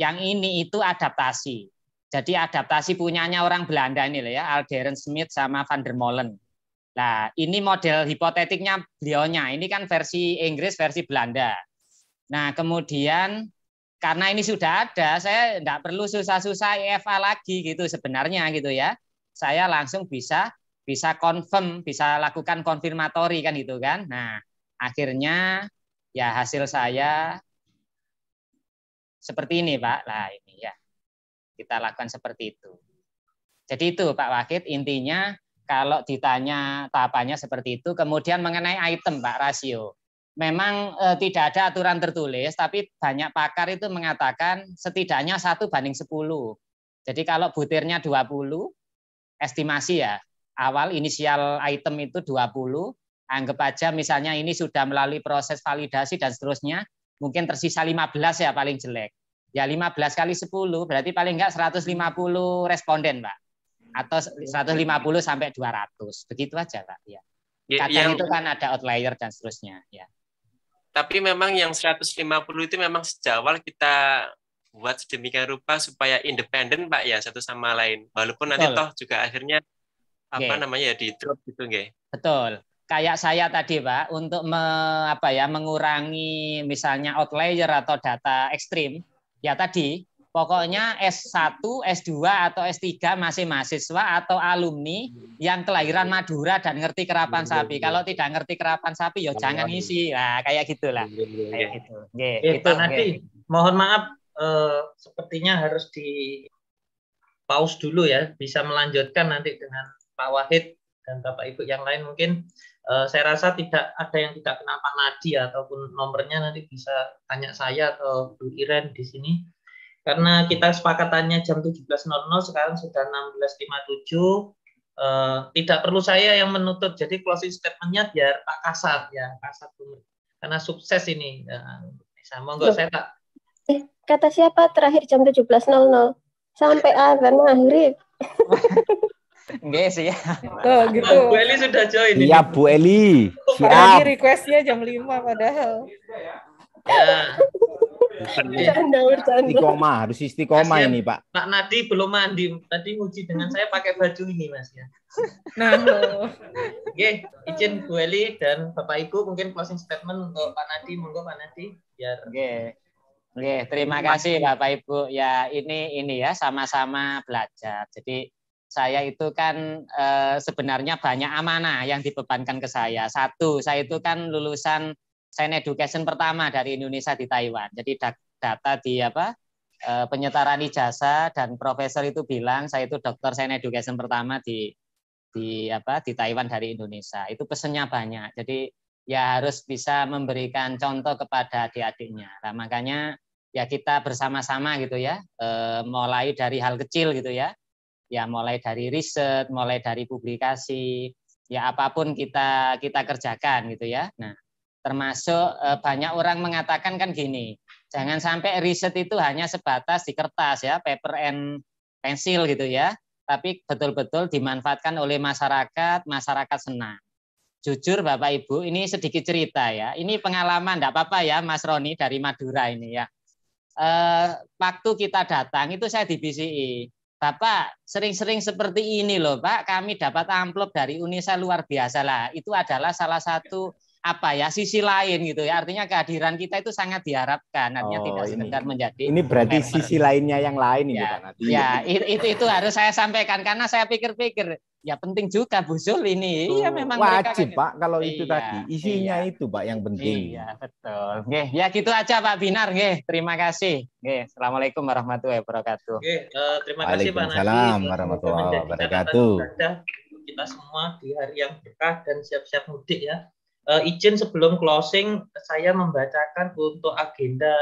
Yang ini itu adaptasi. Jadi adaptasi punyanya orang Belanda ini loh ya, Alderen Smith sama Van der Molen. Nah, ini model hipotetiknya beliaunya. Ini kan versi Inggris, versi Belanda. Nah, kemudian karena ini sudah ada, saya tidak perlu susah-susah EFA lagi gitu sebenarnya gitu ya. Saya langsung bisa bisa confirm, bisa lakukan konfirmatori kan gitu kan. Nah, akhirnya ya hasil saya seperti ini, Pak. Lah ini ya. Kita lakukan seperti itu. Jadi itu Pak Wakit intinya kalau ditanya tahapannya seperti itu. Kemudian mengenai item, Pak Rasio. Memang e, tidak ada aturan tertulis, tapi banyak pakar itu mengatakan setidaknya satu banding 10. Jadi kalau butirnya 20, estimasi ya, awal inisial item itu 20, anggap aja misalnya ini sudah melalui proses validasi dan seterusnya, mungkin tersisa 15 ya paling jelek. Ya 15 kali 10, berarti paling enggak 150 responden, Pak atau 150 sampai 200 begitu aja pak ya. ya kadang yang, itu kan ada outlier dan seterusnya ya tapi memang yang 150 itu memang sejak awal kita buat sedemikian rupa supaya independen pak ya satu sama lain walaupun betul. nanti toh juga akhirnya apa okay. namanya ya di drop gitu nggih betul kayak saya tadi pak untuk me, apa ya mengurangi misalnya outlier atau data ekstrim ya tadi Pokoknya S1, S2, atau S3 masih mahasiswa atau alumni yang kelahiran Madura dan ngerti kerapan sapi. Kalau tidak ngerti kerapan sapi, ya jangan isi Nah, kayak gitulah. Iya, iya, iya. Kayak gitu. gitu, nanti mohon maaf eh, sepertinya harus di pause dulu ya. Bisa melanjutkan nanti dengan Pak Wahid dan Bapak Ibu yang lain mungkin eh, saya rasa tidak ada yang tidak kenapa nadi ataupun nomornya nanti bisa tanya saya atau Bu Iren di sini karena kita sepakatannya jam 17.00, sekarang sudah 16.57. Uh, eh, tidak perlu saya yang menutup. Jadi closing statementnya biar Pak Kasat ya, Kasat karena sukses ini. Nah, monggo iya. saya tak. Eh, kata siapa terakhir jam 17.00 sampai azan maghrib. Enggak sih ya. Oh, nah, gitu. Bu Eli sudah join. Iya, Bu Eli. Siap. Padahal requestnya jam 5 padahal. Ya. Bercanda, bercanda. Istiqomah, harus istiqomah ini, Pak. Pak Nadi belum mandi. Tadi uji dengan saya pakai baju ini, Mas ya. Nah, oke, okay, izin Bu Eli dan Bapak Ibu mungkin closing statement untuk Pak Nadi, monggo Pak Nadi biar Oke. Okay. Oke, terima kasih Bapak Ibu. Ya, ini ini ya sama-sama belajar. Jadi saya itu kan e, sebenarnya banyak amanah yang dibebankan ke saya. Satu, saya itu kan lulusan Science Education pertama dari Indonesia di Taiwan. Jadi data di apa eh, penyetaraan ijazah dan profesor itu bilang saya itu dokter Science Education pertama di di apa di Taiwan dari Indonesia. Itu pesennya banyak. Jadi ya harus bisa memberikan contoh kepada adik-adiknya. Nah, makanya ya kita bersama-sama gitu ya, eh, mulai dari hal kecil gitu ya, ya mulai dari riset, mulai dari publikasi, ya apapun kita kita kerjakan gitu ya. Nah, Termasuk eh, banyak orang mengatakan kan gini, jangan sampai riset itu hanya sebatas di kertas ya, paper and pensil gitu ya, tapi betul-betul dimanfaatkan oleh masyarakat, masyarakat senang. Jujur Bapak Ibu, ini sedikit cerita ya. Ini pengalaman, enggak apa-apa ya Mas Roni dari Madura ini ya. E, waktu kita datang itu saya di BCI. Bapak, sering-sering seperti ini loh Pak, kami dapat amplop dari UNISA luar biasa lah. Itu adalah salah satu apa ya sisi lain gitu ya artinya kehadiran kita itu sangat diharapkan artinya oh, tidak sekedar menjadi ini berarti member. sisi lainnya yang lain ya, ini ya itu, ya, itu itu harus saya sampaikan karena saya pikir-pikir ya penting juga Bu Zul ini iya memang wajib kan, Pak kalau itu iya, tadi isinya iya, itu Pak yang penting iya betul Oke, ya gitu aja Pak Binar Oke, terima kasih Oke, assalamualaikum warahmatullahi wabarakatuh Oke, eh, terima kasih Pak Waalaikumsalam warahmatullahi wabarakatuh kita semua di hari yang berkah dan siap-siap mudik ya uh, izin sebelum closing saya membacakan untuk agenda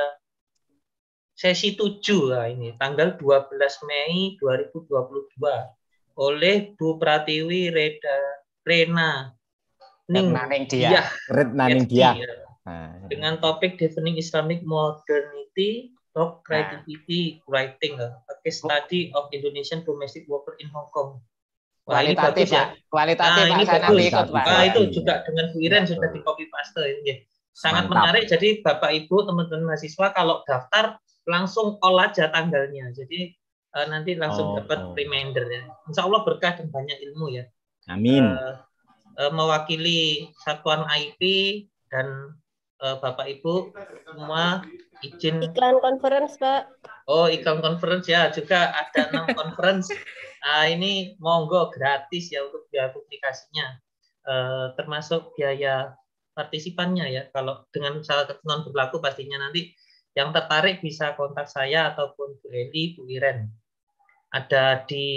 sesi 7 lah ini tanggal 12 Mei 2022 oleh Bu Pratiwi Reda Rena Ning Dia Rena Ning Dia iya. Iya, iya. ah. dengan topik defining Islamic modernity talk nah. creativity writing a case study of Indonesian domestic worker in Hong Kong kualitatif ya. ya. Kualitatif nah, ini saya bagus. Ikut, Pak. Nah, itu juga iya. dengan Bu Iren sudah di copy paste ya. Sangat Mantap. menarik. Jadi Bapak Ibu, teman-teman mahasiswa kalau daftar langsung all aja tanggalnya. Jadi uh, nanti langsung oh, dapat oh. reminder ya. Insya Allah berkah dan banyak ilmu ya. Amin. Uh, uh, mewakili Satuan IP dan uh, Bapak Ibu semua izin iklan conference pak oh iklan conference ya juga ada enam conference nah, ini monggo gratis ya untuk biaya publikasinya eh, termasuk biaya partisipannya ya kalau dengan salah non berlaku pastinya nanti yang tertarik bisa kontak saya ataupun Bu Eli, Bu Iren ada di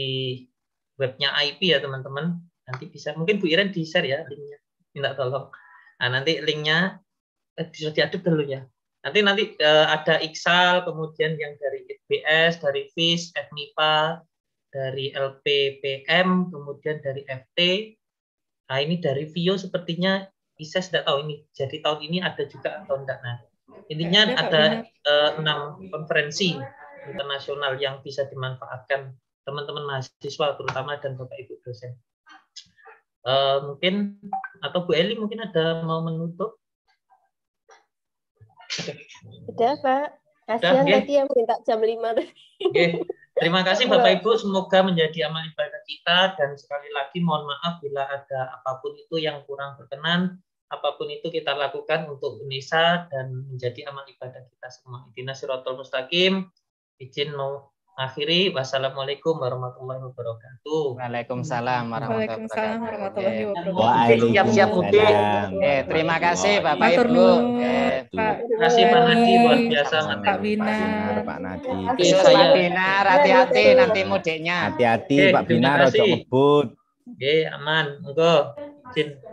webnya IP ya teman-teman nanti bisa mungkin Bu Iren di share ya linknya minta tolong nah nanti linknya eh, bisa diaduk dulu ya Nanti nanti uh, ada Iksal, kemudian yang dari IBS, dari FIS, FNIPA, dari LPPM, kemudian dari FT. Nah ini dari VIO sepertinya bisa tidak tahu ini. Jadi tahun ini ada juga atau enggak. Nah, intinya ada eh, enam konferensi internasional yang bisa dimanfaatkan teman-teman mahasiswa terutama dan Bapak Ibu dosen. Uh, mungkin atau Bu Eli mungkin ada mau menutup sudah, Pak. Kasihan okay. tadi yang minta jam 5 tadi. Okay. Terima kasih Bapak Ibu, semoga menjadi amal ibadah kita dan sekali lagi mohon maaf bila ada apapun itu yang kurang berkenan, apapun itu kita lakukan untuk Indonesia dan menjadi amal ibadah kita semua. Idina Sirotol Mustaqim, izin mau akhiri wassalamualaikum warahmatullahi wabarakatuh. Waalaikumsalam warahmatullahi wabarakatuh. warahmatullahi wabarakatuh. Siap-siap Eh, terima kasih Bapak Ibu. Eh, terima kasih Pak Nadi luar biasa Pak Binar. Pak Nadi. saya Binar, hati-hati nanti mudiknya. Hati-hati Pak Binar ojo ngebut. Oke aman. enggak.